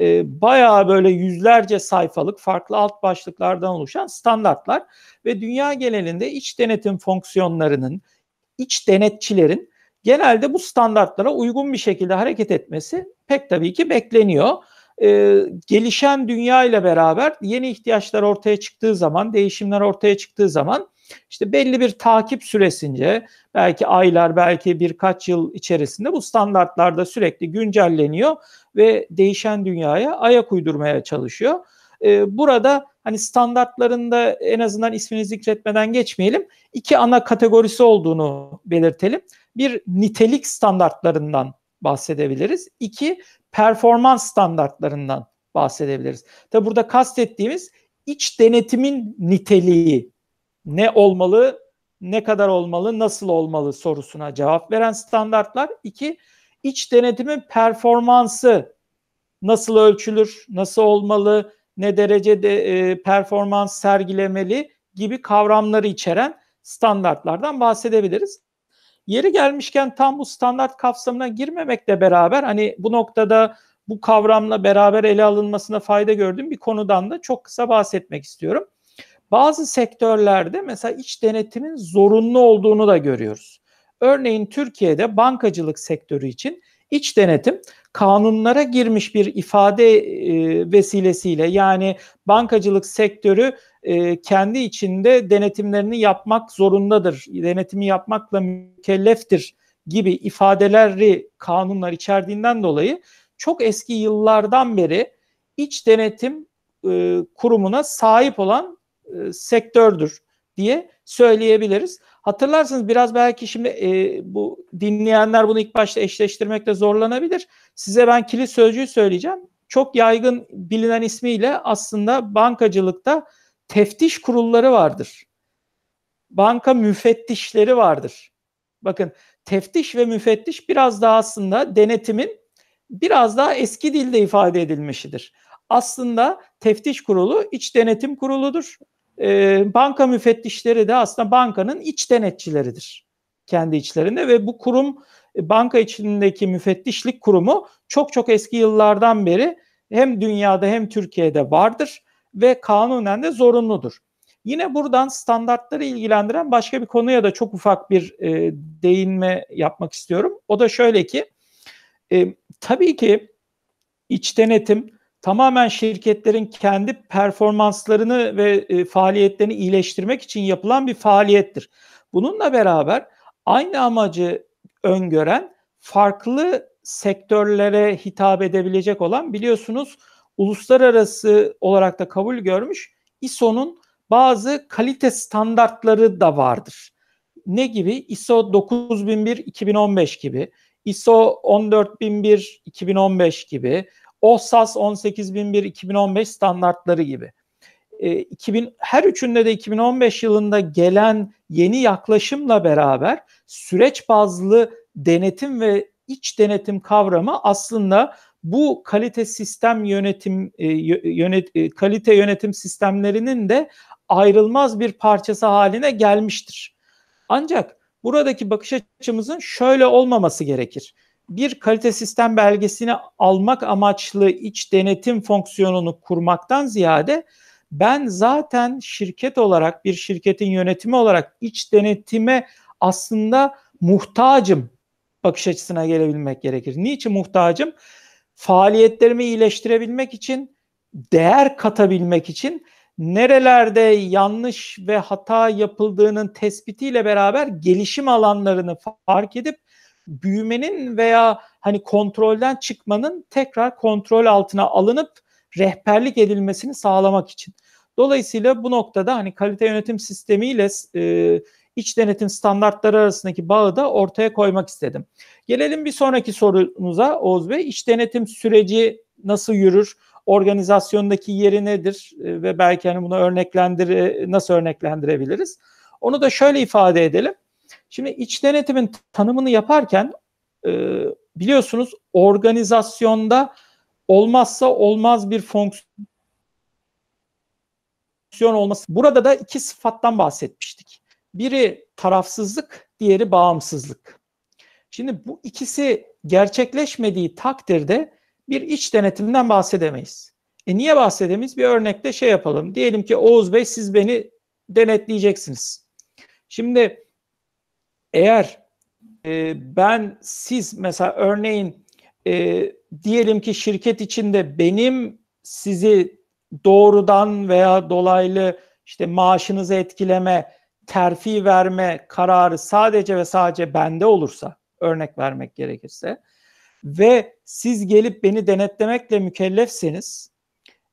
e, bayağı böyle yüzlerce sayfalık farklı alt başlıklardan oluşan standartlar ve dünya genelinde iç denetim fonksiyonlarının, iç denetçilerin genelde bu standartlara uygun bir şekilde hareket etmesi pek tabii ki bekleniyor. Ee, gelişen dünya ile beraber yeni ihtiyaçlar ortaya çıktığı zaman, değişimler ortaya çıktığı zaman işte belli bir takip süresince belki aylar belki birkaç yıl içerisinde bu standartlarda sürekli güncelleniyor ve değişen dünyaya ayak uydurmaya çalışıyor. Ee, burada hani standartlarında en azından ismini zikretmeden geçmeyelim. İki ana kategorisi olduğunu belirtelim. Bir nitelik standartlarından bahsedebiliriz. İki performans standartlarından bahsedebiliriz. Tabi burada kastettiğimiz iç denetimin niteliği ne olmalı, ne kadar olmalı, nasıl olmalı sorusuna cevap veren standartlar. İki, iç denetimin performansı nasıl ölçülür, nasıl olmalı, ne derecede e, performans sergilemeli gibi kavramları içeren standartlardan bahsedebiliriz. Yeri gelmişken tam bu standart kapsamına girmemekle beraber hani bu noktada bu kavramla beraber ele alınmasına fayda gördüğüm bir konudan da çok kısa bahsetmek istiyorum. Bazı sektörlerde mesela iç denetimin zorunlu olduğunu da görüyoruz. Örneğin Türkiye'de bankacılık sektörü için iç denetim kanunlara girmiş bir ifade e, vesilesiyle yani bankacılık sektörü e, kendi içinde denetimlerini yapmak zorundadır. Denetimi yapmakla mükelleftir gibi ifadeleri kanunlar içerdiğinden dolayı çok eski yıllardan beri iç denetim e, kurumuna sahip olan e, sektördür diye söyleyebiliriz. Hatırlarsınız biraz belki şimdi e, bu dinleyenler bunu ilk başta eşleştirmekte zorlanabilir. Size ben kilit sözcüğü söyleyeceğim. Çok yaygın bilinen ismiyle aslında bankacılıkta teftiş kurulları vardır. Banka müfettişleri vardır. Bakın teftiş ve müfettiş biraz daha aslında denetimin biraz daha eski dilde ifade edilmişidir. Aslında teftiş kurulu iç denetim kuruludur. E, banka müfettişleri de aslında bankanın iç denetçileridir kendi içlerinde ve bu kurum e, banka içindeki müfettişlik kurumu çok çok eski yıllardan beri hem dünyada hem Türkiye'de vardır ve kanunen de zorunludur. Yine buradan standartları ilgilendiren başka bir konuya da çok ufak bir e, değinme yapmak istiyorum. O da şöyle ki e, tabii ki iç denetim tamamen şirketlerin kendi performanslarını ve e, faaliyetlerini iyileştirmek için yapılan bir faaliyettir. Bununla beraber aynı amacı öngören farklı sektörlere hitap edebilecek olan biliyorsunuz uluslararası olarak da kabul görmüş ISO'nun bazı kalite standartları da vardır. Ne gibi? ISO 9001 2015 gibi, ISO 14001 2015 gibi, OSAS 18001 2015 standartları gibi. E, 2000 her üçünde de 2015 yılında gelen yeni yaklaşımla beraber süreç bazlı denetim ve iç denetim kavramı aslında bu kalite sistem yönetim e, yönet e, kalite yönetim sistemlerinin de ayrılmaz bir parçası haline gelmiştir. Ancak buradaki bakış açımızın şöyle olmaması gerekir bir kalite sistem belgesini almak amaçlı iç denetim fonksiyonunu kurmaktan ziyade ben zaten şirket olarak bir şirketin yönetimi olarak iç denetime aslında muhtacım bakış açısına gelebilmek gerekir. Niçin muhtacım? Faaliyetlerimi iyileştirebilmek için, değer katabilmek için nerelerde yanlış ve hata yapıldığının tespitiyle beraber gelişim alanlarını fark edip büyümenin veya hani kontrolden çıkmanın tekrar kontrol altına alınıp rehberlik edilmesini sağlamak için. Dolayısıyla bu noktada hani kalite yönetim sistemiyle e, iç denetim standartları arasındaki bağı da ortaya koymak istedim. Gelelim bir sonraki sorunuza Oğuz Bey. İç denetim süreci nasıl yürür? Organizasyondaki yeri nedir? E, ve belki hani bunu örneklendir nasıl örneklendirebiliriz? Onu da şöyle ifade edelim. Şimdi iç denetimin tanımını yaparken e, biliyorsunuz organizasyonda olmazsa olmaz bir fonksiyon olması. Burada da iki sıfattan bahsetmiştik. Biri tarafsızlık, diğeri bağımsızlık. Şimdi bu ikisi gerçekleşmediği takdirde bir iç denetimden bahsedemeyiz. E niye bahsedemeyiz? Bir örnekte şey yapalım. Diyelim ki Oğuz Bey siz beni denetleyeceksiniz. Şimdi eğer e, ben siz mesela örneğin e, diyelim ki şirket içinde benim sizi doğrudan veya dolaylı işte maaşınızı etkileme, terfi verme kararı sadece ve sadece bende olursa örnek vermek gerekirse ve siz gelip beni denetlemekle mükellefseniz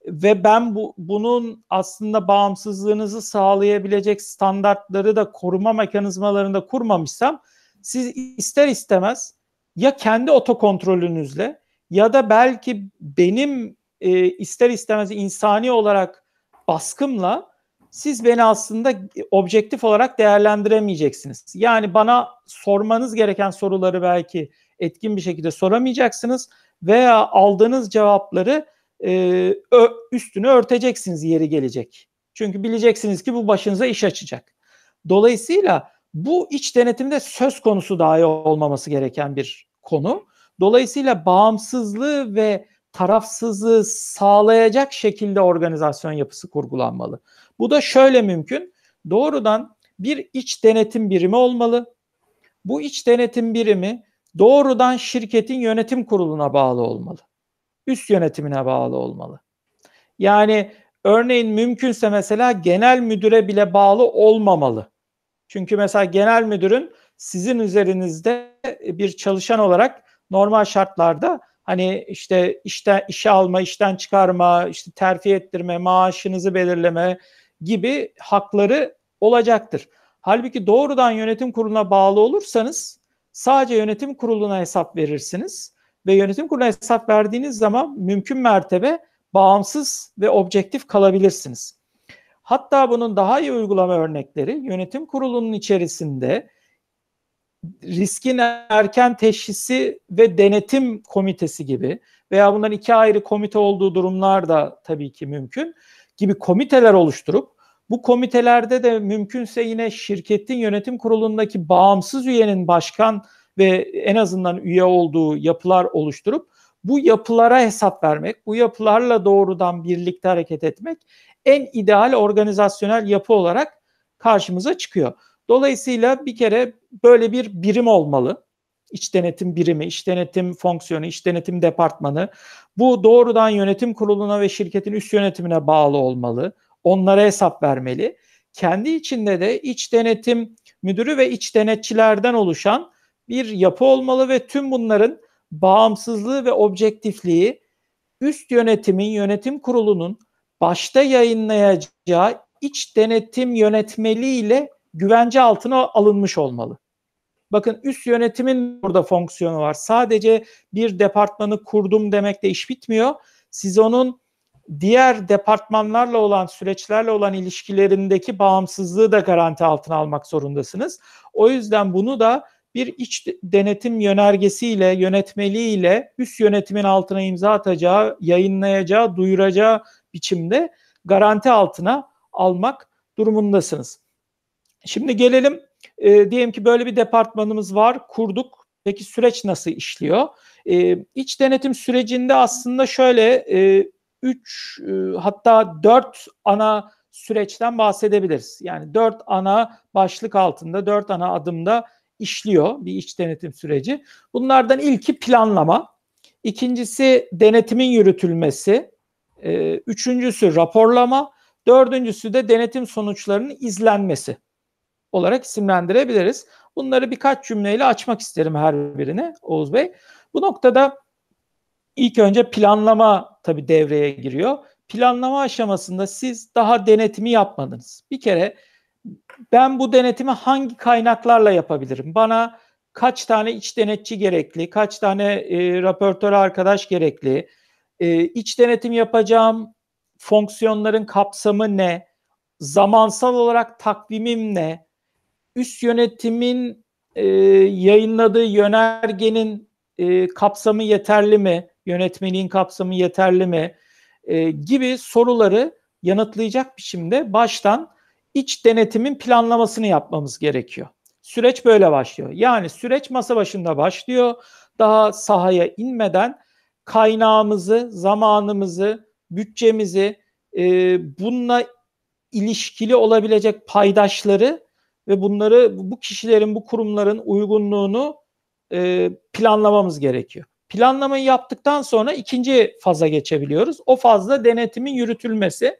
ve ben bu, bunun aslında bağımsızlığınızı sağlayabilecek standartları da koruma mekanizmalarında kurmamışsam siz ister istemez ya kendi otokontrolünüzle ya da belki benim e, ister istemez insani olarak baskımla siz beni aslında e, objektif olarak değerlendiremeyeceksiniz. Yani bana sormanız gereken soruları belki etkin bir şekilde soramayacaksınız veya aldığınız cevapları e, üstünü örteceksiniz yeri gelecek. Çünkü bileceksiniz ki bu başınıza iş açacak. Dolayısıyla bu iç denetimde söz konusu dahi olmaması gereken bir konu. Dolayısıyla bağımsızlığı ve tarafsızlığı sağlayacak şekilde organizasyon yapısı kurgulanmalı. Bu da şöyle mümkün. Doğrudan bir iç denetim birimi olmalı. Bu iç denetim birimi doğrudan şirketin yönetim kuruluna bağlı olmalı üst yönetimine bağlı olmalı. Yani örneğin mümkünse mesela genel müdüre bile bağlı olmamalı. Çünkü mesela genel müdürün sizin üzerinizde e, bir çalışan olarak normal şartlarda hani işte işte işe alma, işten çıkarma, işte terfi ettirme, maaşınızı belirleme gibi hakları olacaktır. Halbuki doğrudan yönetim kuruluna bağlı olursanız sadece yönetim kuruluna hesap verirsiniz ve yönetim kuruluna hesap verdiğiniz zaman mümkün mertebe bağımsız ve objektif kalabilirsiniz. Hatta bunun daha iyi uygulama örnekleri yönetim kurulunun içerisinde riskin erken teşhisi ve denetim komitesi gibi veya bunların iki ayrı komite olduğu durumlar da tabii ki mümkün gibi komiteler oluşturup bu komitelerde de mümkünse yine şirketin yönetim kurulundaki bağımsız üyenin başkan ve en azından üye olduğu yapılar oluşturup bu yapılara hesap vermek, bu yapılarla doğrudan birlikte hareket etmek en ideal organizasyonel yapı olarak karşımıza çıkıyor. Dolayısıyla bir kere böyle bir birim olmalı. İç denetim birimi, iç denetim fonksiyonu, iç denetim departmanı. Bu doğrudan yönetim kuruluna ve şirketin üst yönetimine bağlı olmalı. Onlara hesap vermeli. Kendi içinde de iç denetim müdürü ve iç denetçilerden oluşan bir yapı olmalı ve tüm bunların bağımsızlığı ve objektifliği üst yönetimin, yönetim kurulunun başta yayınlayacağı iç denetim yönetmeliğiyle güvence altına alınmış olmalı. Bakın üst yönetimin burada fonksiyonu var. Sadece bir departmanı kurdum demekle iş bitmiyor. Siz onun diğer departmanlarla olan süreçlerle olan ilişkilerindeki bağımsızlığı da garanti altına almak zorundasınız. O yüzden bunu da bir iç denetim yönergesiyle, yönetmeliğiyle üst yönetimin altına imza atacağı, yayınlayacağı, duyuracağı biçimde garanti altına almak durumundasınız. Şimdi gelelim e, diyelim ki böyle bir departmanımız var, kurduk. Peki süreç nasıl işliyor? E, iç denetim sürecinde aslında şöyle 3 e, e, hatta 4 ana süreçten bahsedebiliriz. Yani 4 ana başlık altında, 4 ana adımda işliyor bir iç denetim süreci. Bunlardan ilki planlama, ikincisi denetimin yürütülmesi, ee, üçüncüsü raporlama, dördüncüsü de denetim sonuçlarının izlenmesi olarak isimlendirebiliriz. Bunları birkaç cümleyle açmak isterim her birine Oğuz Bey. Bu noktada ilk önce planlama tabii devreye giriyor. Planlama aşamasında siz daha denetimi yapmadınız. Bir kere ben bu denetimi hangi kaynaklarla yapabilirim? Bana kaç tane iç denetçi gerekli, kaç tane e, raportör arkadaş gerekli, e, iç denetim yapacağım fonksiyonların kapsamı ne, zamansal olarak takvimim ne, üst yönetimin e, yayınladığı yönergenin e, kapsamı yeterli mi, yönetmeliğin kapsamı yeterli mi e, gibi soruları yanıtlayacak biçimde baştan iç denetimin planlamasını yapmamız gerekiyor. Süreç böyle başlıyor. Yani süreç masa başında başlıyor. Daha sahaya inmeden kaynağımızı, zamanımızı, bütçemizi, e, bununla ilişkili olabilecek paydaşları ve bunları bu kişilerin, bu kurumların uygunluğunu e, planlamamız gerekiyor. Planlamayı yaptıktan sonra ikinci faza geçebiliyoruz. O fazla denetimin yürütülmesi.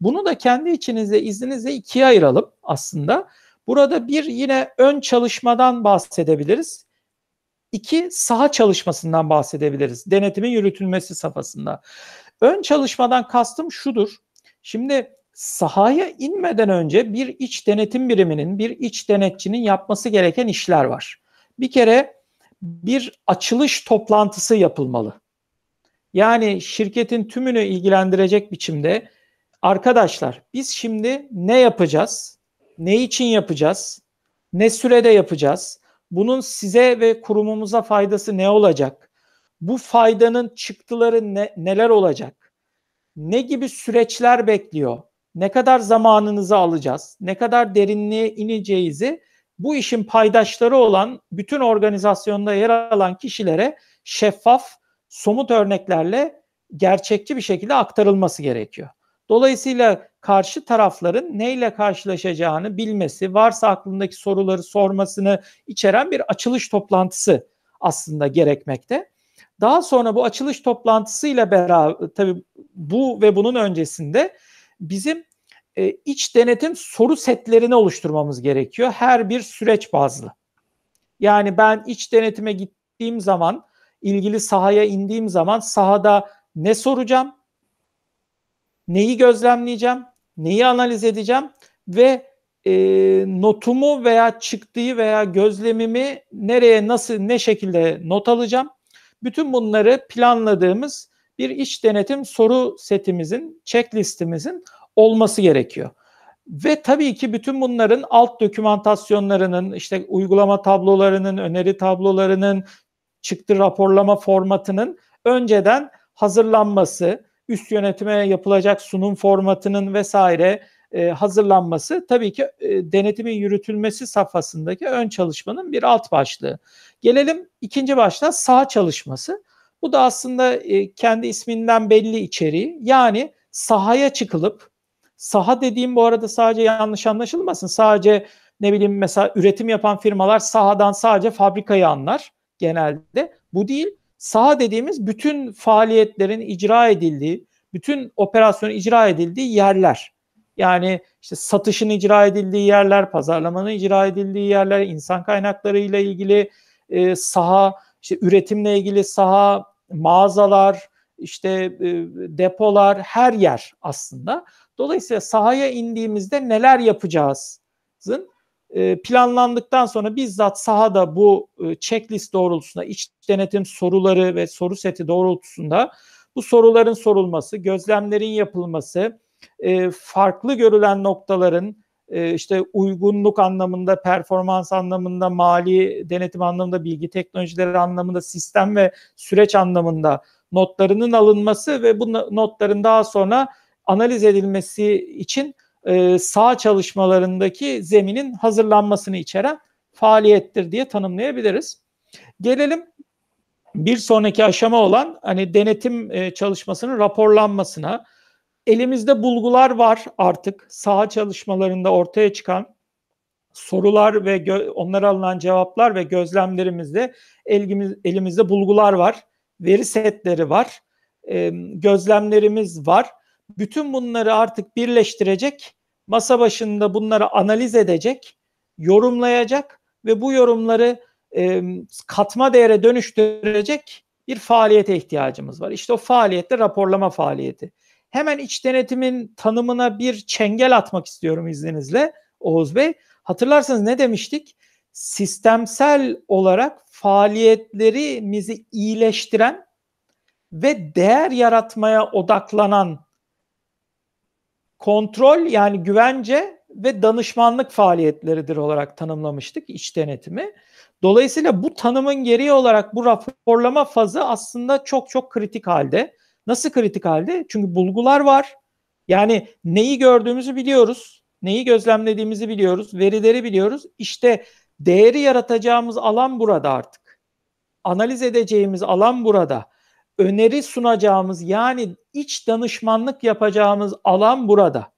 Bunu da kendi içinizde izninizle ikiye ayıralım aslında. Burada bir yine ön çalışmadan bahsedebiliriz. İki saha çalışmasından bahsedebiliriz. Denetimin yürütülmesi safhasında. Ön çalışmadan kastım şudur. Şimdi sahaya inmeden önce bir iç denetim biriminin, bir iç denetçinin yapması gereken işler var. Bir kere bir açılış toplantısı yapılmalı. Yani şirketin tümünü ilgilendirecek biçimde Arkadaşlar biz şimdi ne yapacağız? Ne için yapacağız? Ne sürede yapacağız? Bunun size ve kurumumuza faydası ne olacak? Bu faydanın çıktıları ne, neler olacak? Ne gibi süreçler bekliyor? Ne kadar zamanınızı alacağız? Ne kadar derinliğe ineceğizi bu işin paydaşları olan bütün organizasyonda yer alan kişilere şeffaf, somut örneklerle gerçekçi bir şekilde aktarılması gerekiyor. Dolayısıyla karşı tarafların neyle karşılaşacağını bilmesi, varsa aklındaki soruları sormasını içeren bir açılış toplantısı aslında gerekmekte. Daha sonra bu açılış toplantısıyla beraber tabii bu ve bunun öncesinde bizim e, iç denetim soru setlerini oluşturmamız gerekiyor. Her bir süreç bazlı. Yani ben iç denetime gittiğim zaman, ilgili sahaya indiğim zaman sahada ne soracağım? neyi gözlemleyeceğim, neyi analiz edeceğim ve e, notumu veya çıktığı veya gözlemimi nereye, nasıl, ne şekilde not alacağım. Bütün bunları planladığımız bir iş denetim soru setimizin, checklistimizin olması gerekiyor. Ve tabii ki bütün bunların alt dokümantasyonlarının, işte uygulama tablolarının, öneri tablolarının, çıktı raporlama formatının önceden hazırlanması, üst yönetime yapılacak sunum formatının vesaire e, hazırlanması tabii ki e, denetimin yürütülmesi safhasındaki ön çalışmanın bir alt başlığı. Gelelim ikinci başlığa sağ çalışması. Bu da aslında e, kendi isminden belli içeriği. Yani sahaya çıkılıp saha dediğim bu arada sadece yanlış anlaşılmasın. Sadece ne bileyim mesela üretim yapan firmalar sahadan sadece fabrikayı anlar genelde. Bu değil. Saha dediğimiz bütün faaliyetlerin icra edildiği, bütün operasyon icra edildiği yerler. Yani işte satışın icra edildiği yerler, pazarlamanın icra edildiği yerler, insan kaynakları ile ilgili e, saha, işte üretimle ilgili saha, mağazalar, işte e, depolar, her yer aslında. Dolayısıyla sahaya indiğimizde neler yapacağızın ee, planlandıktan sonra bizzat sahada bu e, checklist doğrultusunda iç denetim soruları ve soru seti doğrultusunda bu soruların sorulması, gözlemlerin yapılması, e, farklı görülen noktaların e, işte uygunluk anlamında, performans anlamında, mali denetim anlamında, bilgi teknolojileri anlamında, sistem ve süreç anlamında notlarının alınması ve bu notların daha sonra analiz edilmesi için e, sağ çalışmalarındaki zeminin hazırlanmasını içeren faaliyettir diye tanımlayabiliriz. Gelelim bir sonraki aşama olan hani denetim e, çalışmasının raporlanmasına. Elimizde bulgular var artık saha çalışmalarında ortaya çıkan sorular ve gö- onlara alınan cevaplar ve gözlemlerimizde elimiz, elimizde bulgular var, veri setleri var, e, gözlemlerimiz var. Bütün bunları artık birleştirecek masa başında bunları analiz edecek, yorumlayacak ve bu yorumları e, katma değere dönüştürecek bir faaliyete ihtiyacımız var. İşte o faaliyette raporlama faaliyeti. Hemen iç denetimin tanımına bir çengel atmak istiyorum izninizle Oğuz Bey. Hatırlarsanız ne demiştik? Sistemsel olarak faaliyetlerimizi iyileştiren ve değer yaratmaya odaklanan kontrol yani güvence ve danışmanlık faaliyetleridir olarak tanımlamıştık iç denetimi. Dolayısıyla bu tanımın geriye olarak bu raporlama fazı aslında çok çok kritik halde. Nasıl kritik halde? Çünkü bulgular var. Yani neyi gördüğümüzü biliyoruz, neyi gözlemlediğimizi biliyoruz, verileri biliyoruz. İşte değeri yaratacağımız alan burada artık. Analiz edeceğimiz alan burada öneri sunacağımız yani iç danışmanlık yapacağımız alan burada.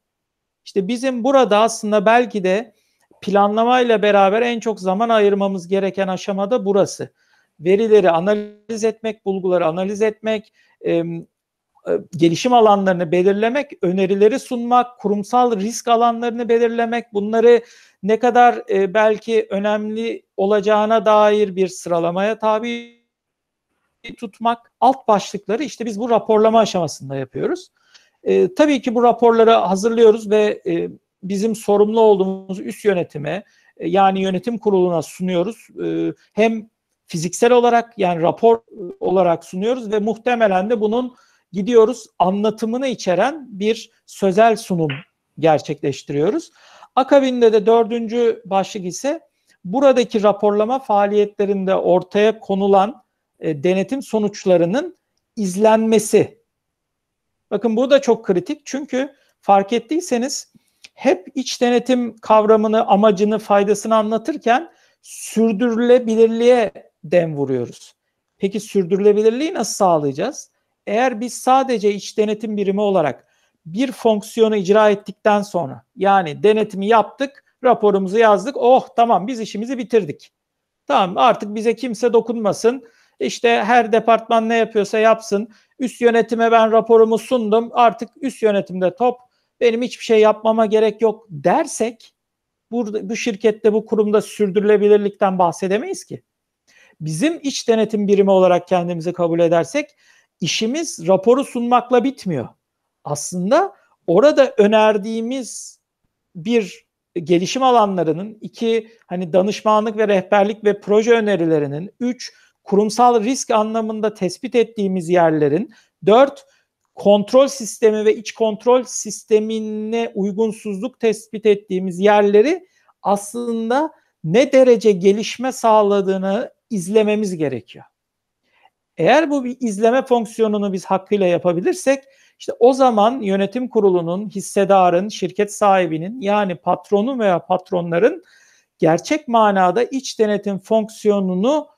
İşte bizim burada aslında belki de planlamayla beraber en çok zaman ayırmamız gereken aşamada burası. Verileri analiz etmek, bulguları analiz etmek, e, gelişim alanlarını belirlemek, önerileri sunmak, kurumsal risk alanlarını belirlemek, bunları ne kadar e, belki önemli olacağına dair bir sıralamaya tabi tutmak alt başlıkları işte biz bu raporlama aşamasında yapıyoruz. E, tabii ki bu raporları hazırlıyoruz ve e, bizim sorumlu olduğumuz üst yönetime e, yani yönetim kuruluna sunuyoruz. E, hem fiziksel olarak yani rapor olarak sunuyoruz ve muhtemelen de bunun gidiyoruz anlatımını içeren bir sözel sunum gerçekleştiriyoruz. Akabinde de dördüncü başlık ise buradaki raporlama faaliyetlerinde ortaya konulan e, denetim sonuçlarının izlenmesi. Bakın bu da çok kritik çünkü fark ettiyseniz hep iç denetim kavramını, amacını, faydasını anlatırken sürdürülebilirliğe dem vuruyoruz. Peki sürdürülebilirliği nasıl sağlayacağız? Eğer biz sadece iç denetim birimi olarak bir fonksiyonu icra ettikten sonra yani denetimi yaptık, raporumuzu yazdık. Oh tamam biz işimizi bitirdik. Tamam artık bize kimse dokunmasın. İşte her departman ne yapıyorsa yapsın. Üst yönetime ben raporumu sundum. Artık üst yönetimde top. Benim hiçbir şey yapmama gerek yok dersek burada bu şirkette bu kurumda sürdürülebilirlikten bahsedemeyiz ki. Bizim iç denetim birimi olarak kendimizi kabul edersek işimiz raporu sunmakla bitmiyor. Aslında orada önerdiğimiz bir gelişim alanlarının, iki hani danışmanlık ve rehberlik ve proje önerilerinin, üç kurumsal risk anlamında tespit ettiğimiz yerlerin 4 kontrol sistemi ve iç kontrol sistemine uygunsuzluk tespit ettiğimiz yerleri aslında ne derece gelişme sağladığını izlememiz gerekiyor. Eğer bu bir izleme fonksiyonunu biz hakkıyla yapabilirsek işte o zaman yönetim kurulunun, hissedarın, şirket sahibinin yani patronu veya patronların gerçek manada iç denetim fonksiyonunu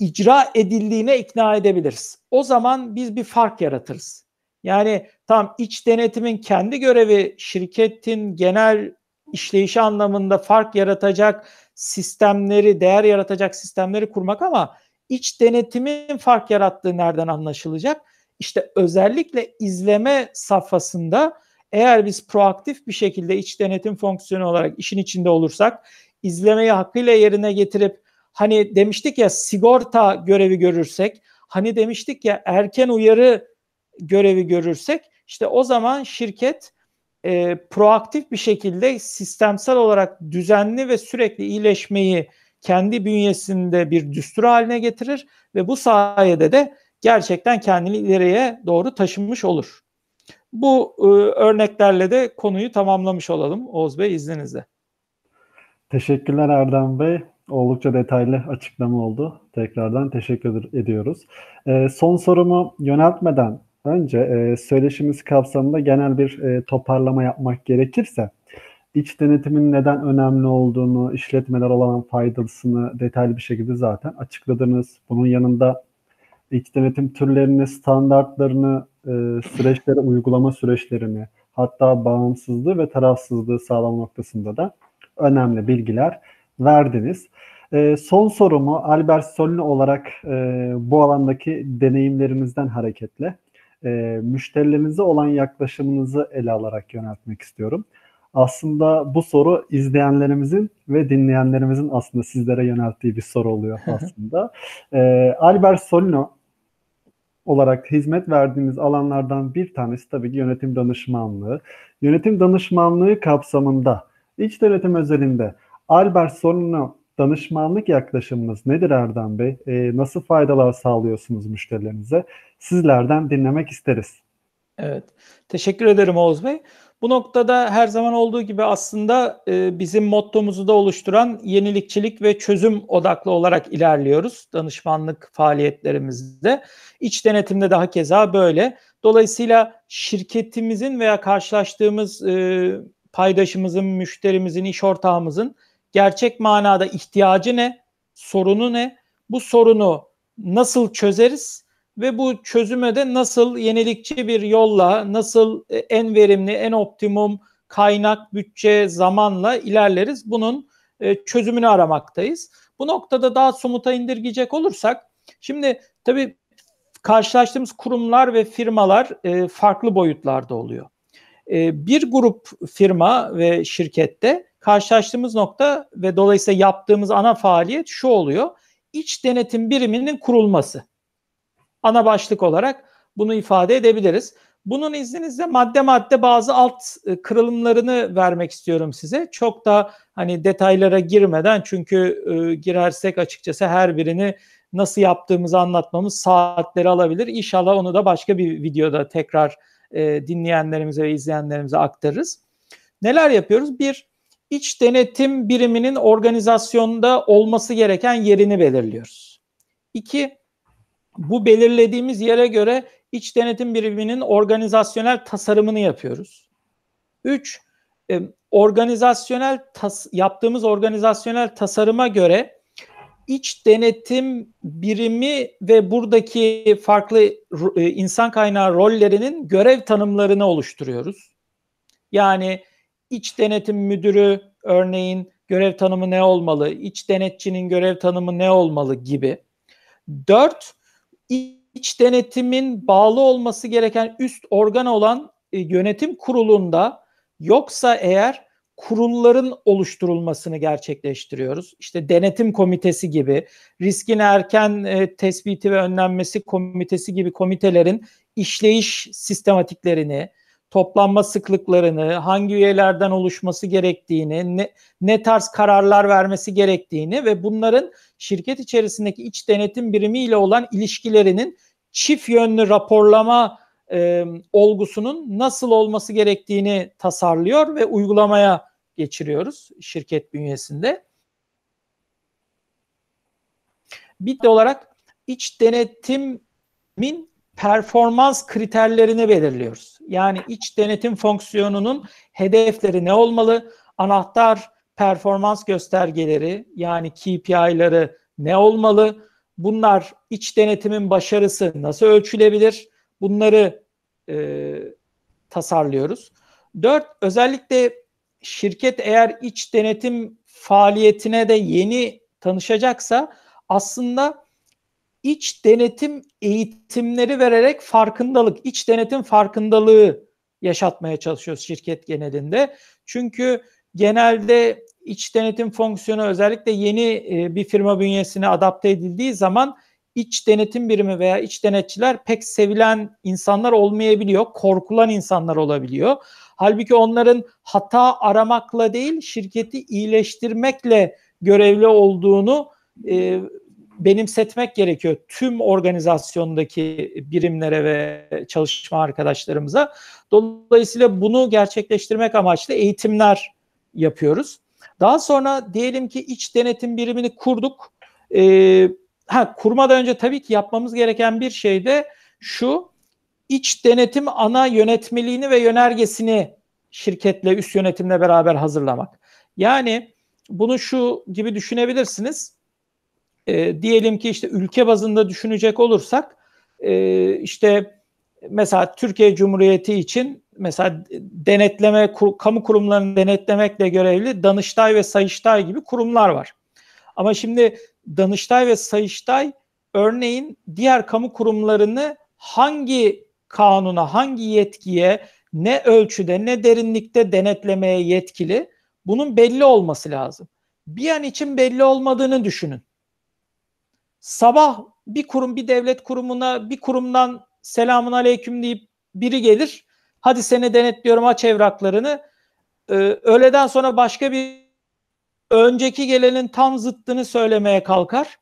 icra edildiğine ikna edebiliriz. O zaman biz bir fark yaratırız. Yani tam iç denetimin kendi görevi şirketin genel işleyişi anlamında fark yaratacak sistemleri, değer yaratacak sistemleri kurmak ama iç denetimin fark yarattığı nereden anlaşılacak? İşte özellikle izleme safhasında eğer biz proaktif bir şekilde iç denetim fonksiyonu olarak işin içinde olursak, izlemeyi hakkıyla yerine getirip Hani demiştik ya sigorta görevi görürsek, hani demiştik ya erken uyarı görevi görürsek işte o zaman şirket e, proaktif bir şekilde sistemsel olarak düzenli ve sürekli iyileşmeyi kendi bünyesinde bir düstur haline getirir ve bu sayede de gerçekten kendini ileriye doğru taşınmış olur. Bu e, örneklerle de konuyu tamamlamış olalım Oğuz Bey izninizle. Teşekkürler Erdem Bey oldukça detaylı açıklama oldu. Tekrardan teşekkür ediyoruz. E, son sorumu yöneltmeden önce e, söyleşimiz kapsamında genel bir e, toparlama yapmak gerekirse iç denetimin neden önemli olduğunu, işletmeler olan faydasını detaylı bir şekilde zaten açıkladınız. Bunun yanında iç denetim türlerini, standartlarını, e, süreçleri, uygulama süreçlerini, hatta bağımsızlığı ve tarafsızlığı sağlam noktasında da önemli bilgiler verdiniz. E, son sorumu Albert Solni olarak e, bu alandaki deneyimlerimizden hareketle e, müşterilerinize olan yaklaşımınızı ele alarak yöneltmek istiyorum. Aslında bu soru izleyenlerimizin ve dinleyenlerimizin aslında sizlere yönelttiği bir soru oluyor aslında. e, Albert Solino olarak hizmet verdiğimiz alanlardan bir tanesi tabii ki yönetim danışmanlığı. Yönetim danışmanlığı kapsamında iç denetim özelinde Albert sorununa danışmanlık yaklaşımınız nedir Erdem Bey? E, nasıl faydalar sağlıyorsunuz müşterilerinize? Sizlerden dinlemek isteriz. Evet, teşekkür ederim Oğuz Bey. Bu noktada her zaman olduğu gibi aslında e, bizim mottomuzu da oluşturan yenilikçilik ve çözüm odaklı olarak ilerliyoruz danışmanlık faaliyetlerimizde. İç denetimde daha keza böyle. Dolayısıyla şirketimizin veya karşılaştığımız e, paydaşımızın, müşterimizin, iş ortağımızın gerçek manada ihtiyacı ne, sorunu ne, bu sorunu nasıl çözeriz ve bu çözüme de nasıl yenilikçi bir yolla, nasıl e, en verimli, en optimum kaynak, bütçe, zamanla ilerleriz. Bunun e, çözümünü aramaktayız. Bu noktada daha somuta indirgeyecek olursak, şimdi tabii karşılaştığımız kurumlar ve firmalar e, farklı boyutlarda oluyor. Bir grup firma ve şirkette karşılaştığımız nokta ve dolayısıyla yaptığımız ana faaliyet şu oluyor. İç denetim biriminin kurulması. Ana başlık olarak bunu ifade edebiliriz. Bunun izninizle madde madde bazı alt e, kırılımlarını vermek istiyorum size. Çok da hani detaylara girmeden çünkü e, girersek açıkçası her birini nasıl yaptığımızı anlatmamız saatleri alabilir. İnşallah onu da başka bir videoda tekrar e, dinleyenlerimize ve izleyenlerimize aktarırız. Neler yapıyoruz? Bir, iç denetim biriminin organizasyonda olması gereken yerini belirliyoruz. İki, bu belirlediğimiz yere göre iç denetim biriminin organizasyonel tasarımını yapıyoruz. Üç, e, organizasyonel tas yaptığımız organizasyonel tasarıma göre iç denetim birimi ve buradaki farklı e, insan kaynağı rollerinin görev tanımlarını oluşturuyoruz. Yani iç denetim müdürü örneğin görev tanımı ne olmalı, iç denetçinin görev tanımı ne olmalı gibi. Dört, iç denetimin bağlı olması gereken üst organ olan e, yönetim kurulunda yoksa eğer kurulların oluşturulmasını gerçekleştiriyoruz. İşte denetim komitesi gibi, riskin erken e, tespiti ve önlenmesi komitesi gibi komitelerin işleyiş sistematiklerini, toplanma sıklıklarını, hangi üyelerden oluşması gerektiğini, ne, ne tarz kararlar vermesi gerektiğini ve bunların şirket içerisindeki iç denetim birimiyle olan ilişkilerinin çift yönlü raporlama e, olgusunun nasıl olması gerektiğini tasarlıyor ve uygulamaya geçiriyoruz şirket bünyesinde. Bit olarak iç denetimin performans kriterlerini belirliyoruz. Yani iç denetim fonksiyonunun hedefleri ne olmalı? Anahtar performans göstergeleri yani KPI'ları ne olmalı? Bunlar iç denetimin başarısı nasıl ölçülebilir? Bunları e, tasarlıyoruz. Dört, özellikle şirket eğer iç denetim faaliyetine de yeni tanışacaksa aslında iç denetim eğitimleri vererek farkındalık, iç denetim farkındalığı yaşatmaya çalışıyoruz şirket genelinde. Çünkü genelde iç denetim fonksiyonu özellikle yeni e, bir firma bünyesine adapte edildiği zaman iç denetim birimi veya iç denetçiler pek sevilen insanlar olmayabiliyor. Korkulan insanlar olabiliyor. Halbuki onların hata aramakla değil şirketi iyileştirmekle görevli olduğunu e, benimsetmek gerekiyor tüm organizasyondaki birimlere ve çalışma arkadaşlarımıza. Dolayısıyla bunu gerçekleştirmek amaçlı eğitimler yapıyoruz. Daha sonra diyelim ki iç denetim birimini kurduk. Ee, ha kurmadan önce tabii ki yapmamız gereken bir şey de şu iç denetim ana yönetmeliğini ve yönergesini şirketle üst yönetimle beraber hazırlamak. Yani bunu şu gibi düşünebilirsiniz. E, diyelim ki işte ülke bazında düşünecek olursak e, işte mesela Türkiye Cumhuriyeti için mesela denetleme, kur, kamu kurumlarını denetlemekle görevli Danıştay ve Sayıştay gibi kurumlar var. Ama şimdi Danıştay ve Sayıştay örneğin diğer kamu kurumlarını hangi kanuna, hangi yetkiye, ne ölçüde, ne derinlikte denetlemeye yetkili bunun belli olması lazım. Bir an için belli olmadığını düşünün. Sabah bir kurum bir devlet kurumuna bir kurumdan selamun aleyküm deyip biri gelir. Hadi seni denetliyorum aç evraklarını. Ee, öğleden sonra başka bir önceki gelenin tam zıttını söylemeye kalkar.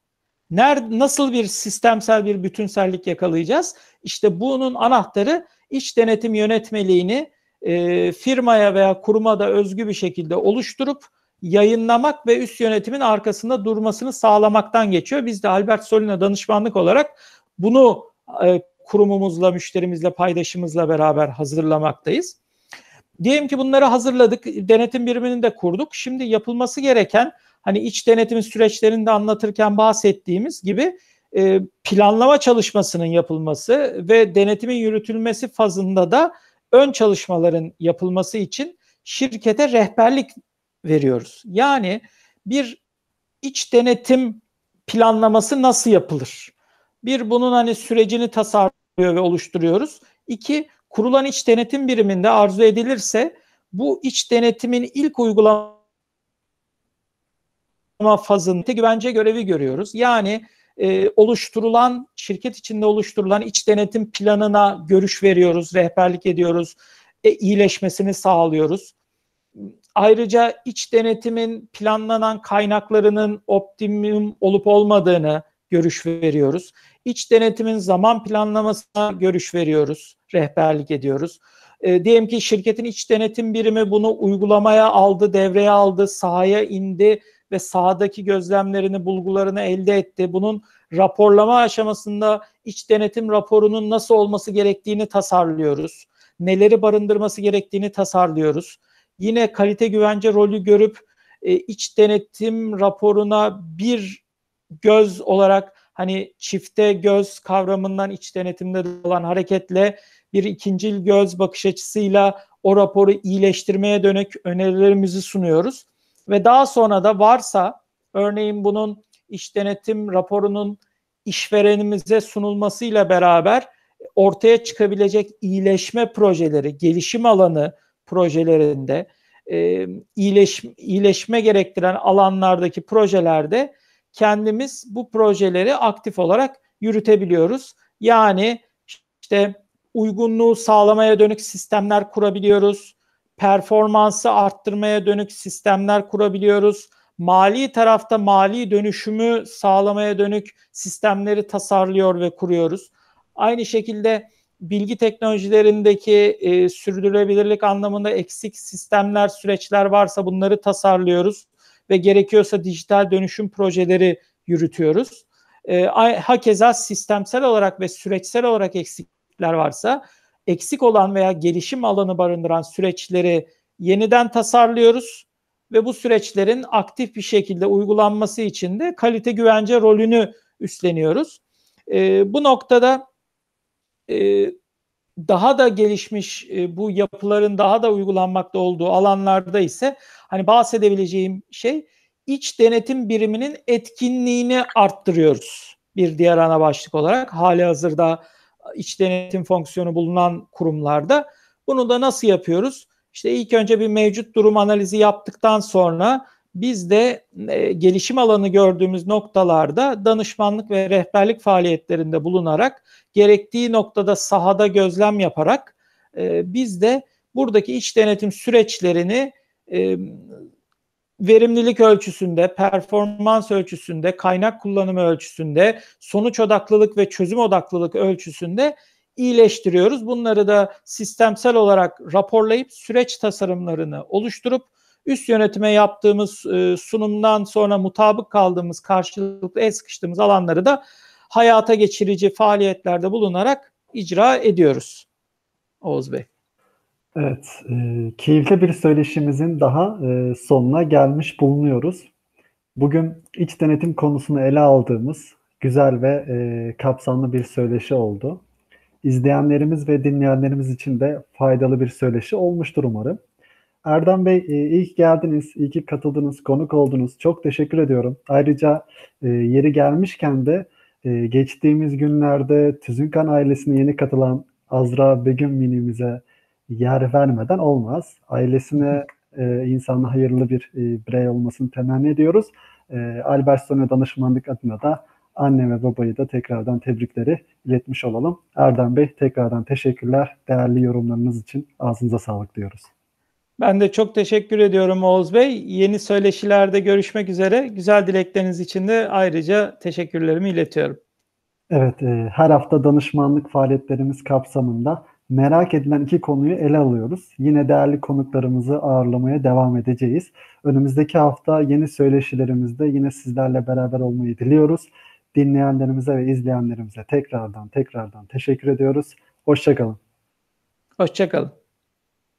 Nerede, nasıl bir sistemsel bir bütünsellik yakalayacağız? İşte bunun anahtarı iç denetim yönetmeliğini e, firmaya veya kuruma da özgü bir şekilde oluşturup yayınlamak ve üst yönetimin arkasında durmasını sağlamaktan geçiyor. Biz de Albert Solina danışmanlık olarak bunu e, kurumumuzla, müşterimizle, paydaşımızla beraber hazırlamaktayız. Diyelim ki bunları hazırladık, denetim birimini de kurduk. Şimdi yapılması gereken hani iç denetim süreçlerinde anlatırken bahsettiğimiz gibi e, planlama çalışmasının yapılması ve denetimin yürütülmesi fazında da ön çalışmaların yapılması için şirkete rehberlik veriyoruz. Yani bir iç denetim planlaması nasıl yapılır? Bir bunun hani sürecini tasarlıyor ve oluşturuyoruz. İki kurulan iç denetim biriminde arzu edilirse bu iç denetimin ilk uygulama fazında güvence görevi görüyoruz. Yani e, oluşturulan şirket içinde oluşturulan iç denetim planına görüş veriyoruz, rehberlik ediyoruz, e, iyileşmesini sağlıyoruz. Ayrıca iç denetimin planlanan kaynaklarının optimum olup olmadığını görüş veriyoruz. İç denetimin zaman planlamasına görüş veriyoruz, rehberlik ediyoruz. E, diyelim ki şirketin iç denetim birimi bunu uygulamaya aldı, devreye aldı, sahaya indi ve sahadaki gözlemlerini, bulgularını elde etti. Bunun raporlama aşamasında iç denetim raporunun nasıl olması gerektiğini tasarlıyoruz. Neleri barındırması gerektiğini tasarlıyoruz. Yine kalite güvence rolü görüp e, iç denetim raporuna bir göz olarak hani çifte göz kavramından iç denetimde olan hareketle bir ikincil göz bakış açısıyla o raporu iyileştirmeye dönük önerilerimizi sunuyoruz. Ve daha sonra da varsa örneğin bunun iş denetim raporunun işverenimize sunulmasıyla beraber ortaya çıkabilecek iyileşme projeleri, gelişim alanı, projelerinde, e, iyileş, iyileşme gerektiren alanlardaki projelerde kendimiz bu projeleri aktif olarak yürütebiliyoruz. Yani işte uygunluğu sağlamaya dönük sistemler kurabiliyoruz, performansı arttırmaya dönük sistemler kurabiliyoruz, mali tarafta mali dönüşümü sağlamaya dönük sistemleri tasarlıyor ve kuruyoruz. Aynı şekilde bilgi teknolojilerindeki e, sürdürülebilirlik anlamında eksik sistemler, süreçler varsa bunları tasarlıyoruz ve gerekiyorsa dijital dönüşüm projeleri yürütüyoruz. E, hakeza sistemsel olarak ve süreçsel olarak eksikler varsa eksik olan veya gelişim alanı barındıran süreçleri yeniden tasarlıyoruz ve bu süreçlerin aktif bir şekilde uygulanması için de kalite güvence rolünü üstleniyoruz. E, bu noktada e, daha da gelişmiş e, bu yapıların daha da uygulanmakta olduğu alanlarda ise hani bahsedebileceğim şey iç denetim biriminin etkinliğini arttırıyoruz bir diğer ana başlık olarak. Hali hazırda e, iç denetim fonksiyonu bulunan kurumlarda. Bunu da nasıl yapıyoruz? İşte ilk önce bir mevcut durum analizi yaptıktan sonra biz de e, gelişim alanı gördüğümüz noktalarda danışmanlık ve rehberlik faaliyetlerinde bulunarak gerektiği noktada sahada gözlem yaparak e, biz de buradaki iç denetim süreçlerini e, verimlilik ölçüsünde, performans ölçüsünde, kaynak kullanımı ölçüsünde, sonuç odaklılık ve çözüm odaklılık ölçüsünde iyileştiriyoruz. Bunları da sistemsel olarak raporlayıp süreç tasarımlarını oluşturup Üst yönetime yaptığımız e, sunumdan sonra mutabık kaldığımız, karşılıklı el sıkıştığımız alanları da hayata geçirici faaliyetlerde bulunarak icra ediyoruz. Oğuz Bey. Evet, e, keyifli bir söyleşimizin daha e, sonuna gelmiş bulunuyoruz. Bugün iç denetim konusunu ele aldığımız güzel ve e, kapsamlı bir söyleşi oldu. İzleyenlerimiz ve dinleyenlerimiz için de faydalı bir söyleşi olmuştur umarım. Erdem Bey e, ilk geldiniz, ilk katıldınız, konuk oldunuz. Çok teşekkür ediyorum. Ayrıca e, yeri gelmişken de e, geçtiğimiz günlerde Tüzünkan ailesine yeni katılan Azra Begüm Mini'mize yer vermeden olmaz. Ailesine insana hayırlı bir birey olmasını temenni ediyoruz. Albertson'a danışmanlık adına da anne ve babayı da tekrardan tebrikleri iletmiş olalım. Erdem Bey tekrardan teşekkürler. Değerli yorumlarınız için ağzınıza sağlık diyoruz. Ben de çok teşekkür ediyorum Oğuz Bey. Yeni söyleşilerde görüşmek üzere. Güzel dilekleriniz için de ayrıca teşekkürlerimi iletiyorum. Evet, e, her hafta danışmanlık faaliyetlerimiz kapsamında merak edilen iki konuyu ele alıyoruz. Yine değerli konuklarımızı ağırlamaya devam edeceğiz. Önümüzdeki hafta yeni söyleşilerimizde yine sizlerle beraber olmayı diliyoruz. Dinleyenlerimize ve izleyenlerimize tekrardan tekrardan teşekkür ediyoruz. Hoşçakalın. Hoşçakalın.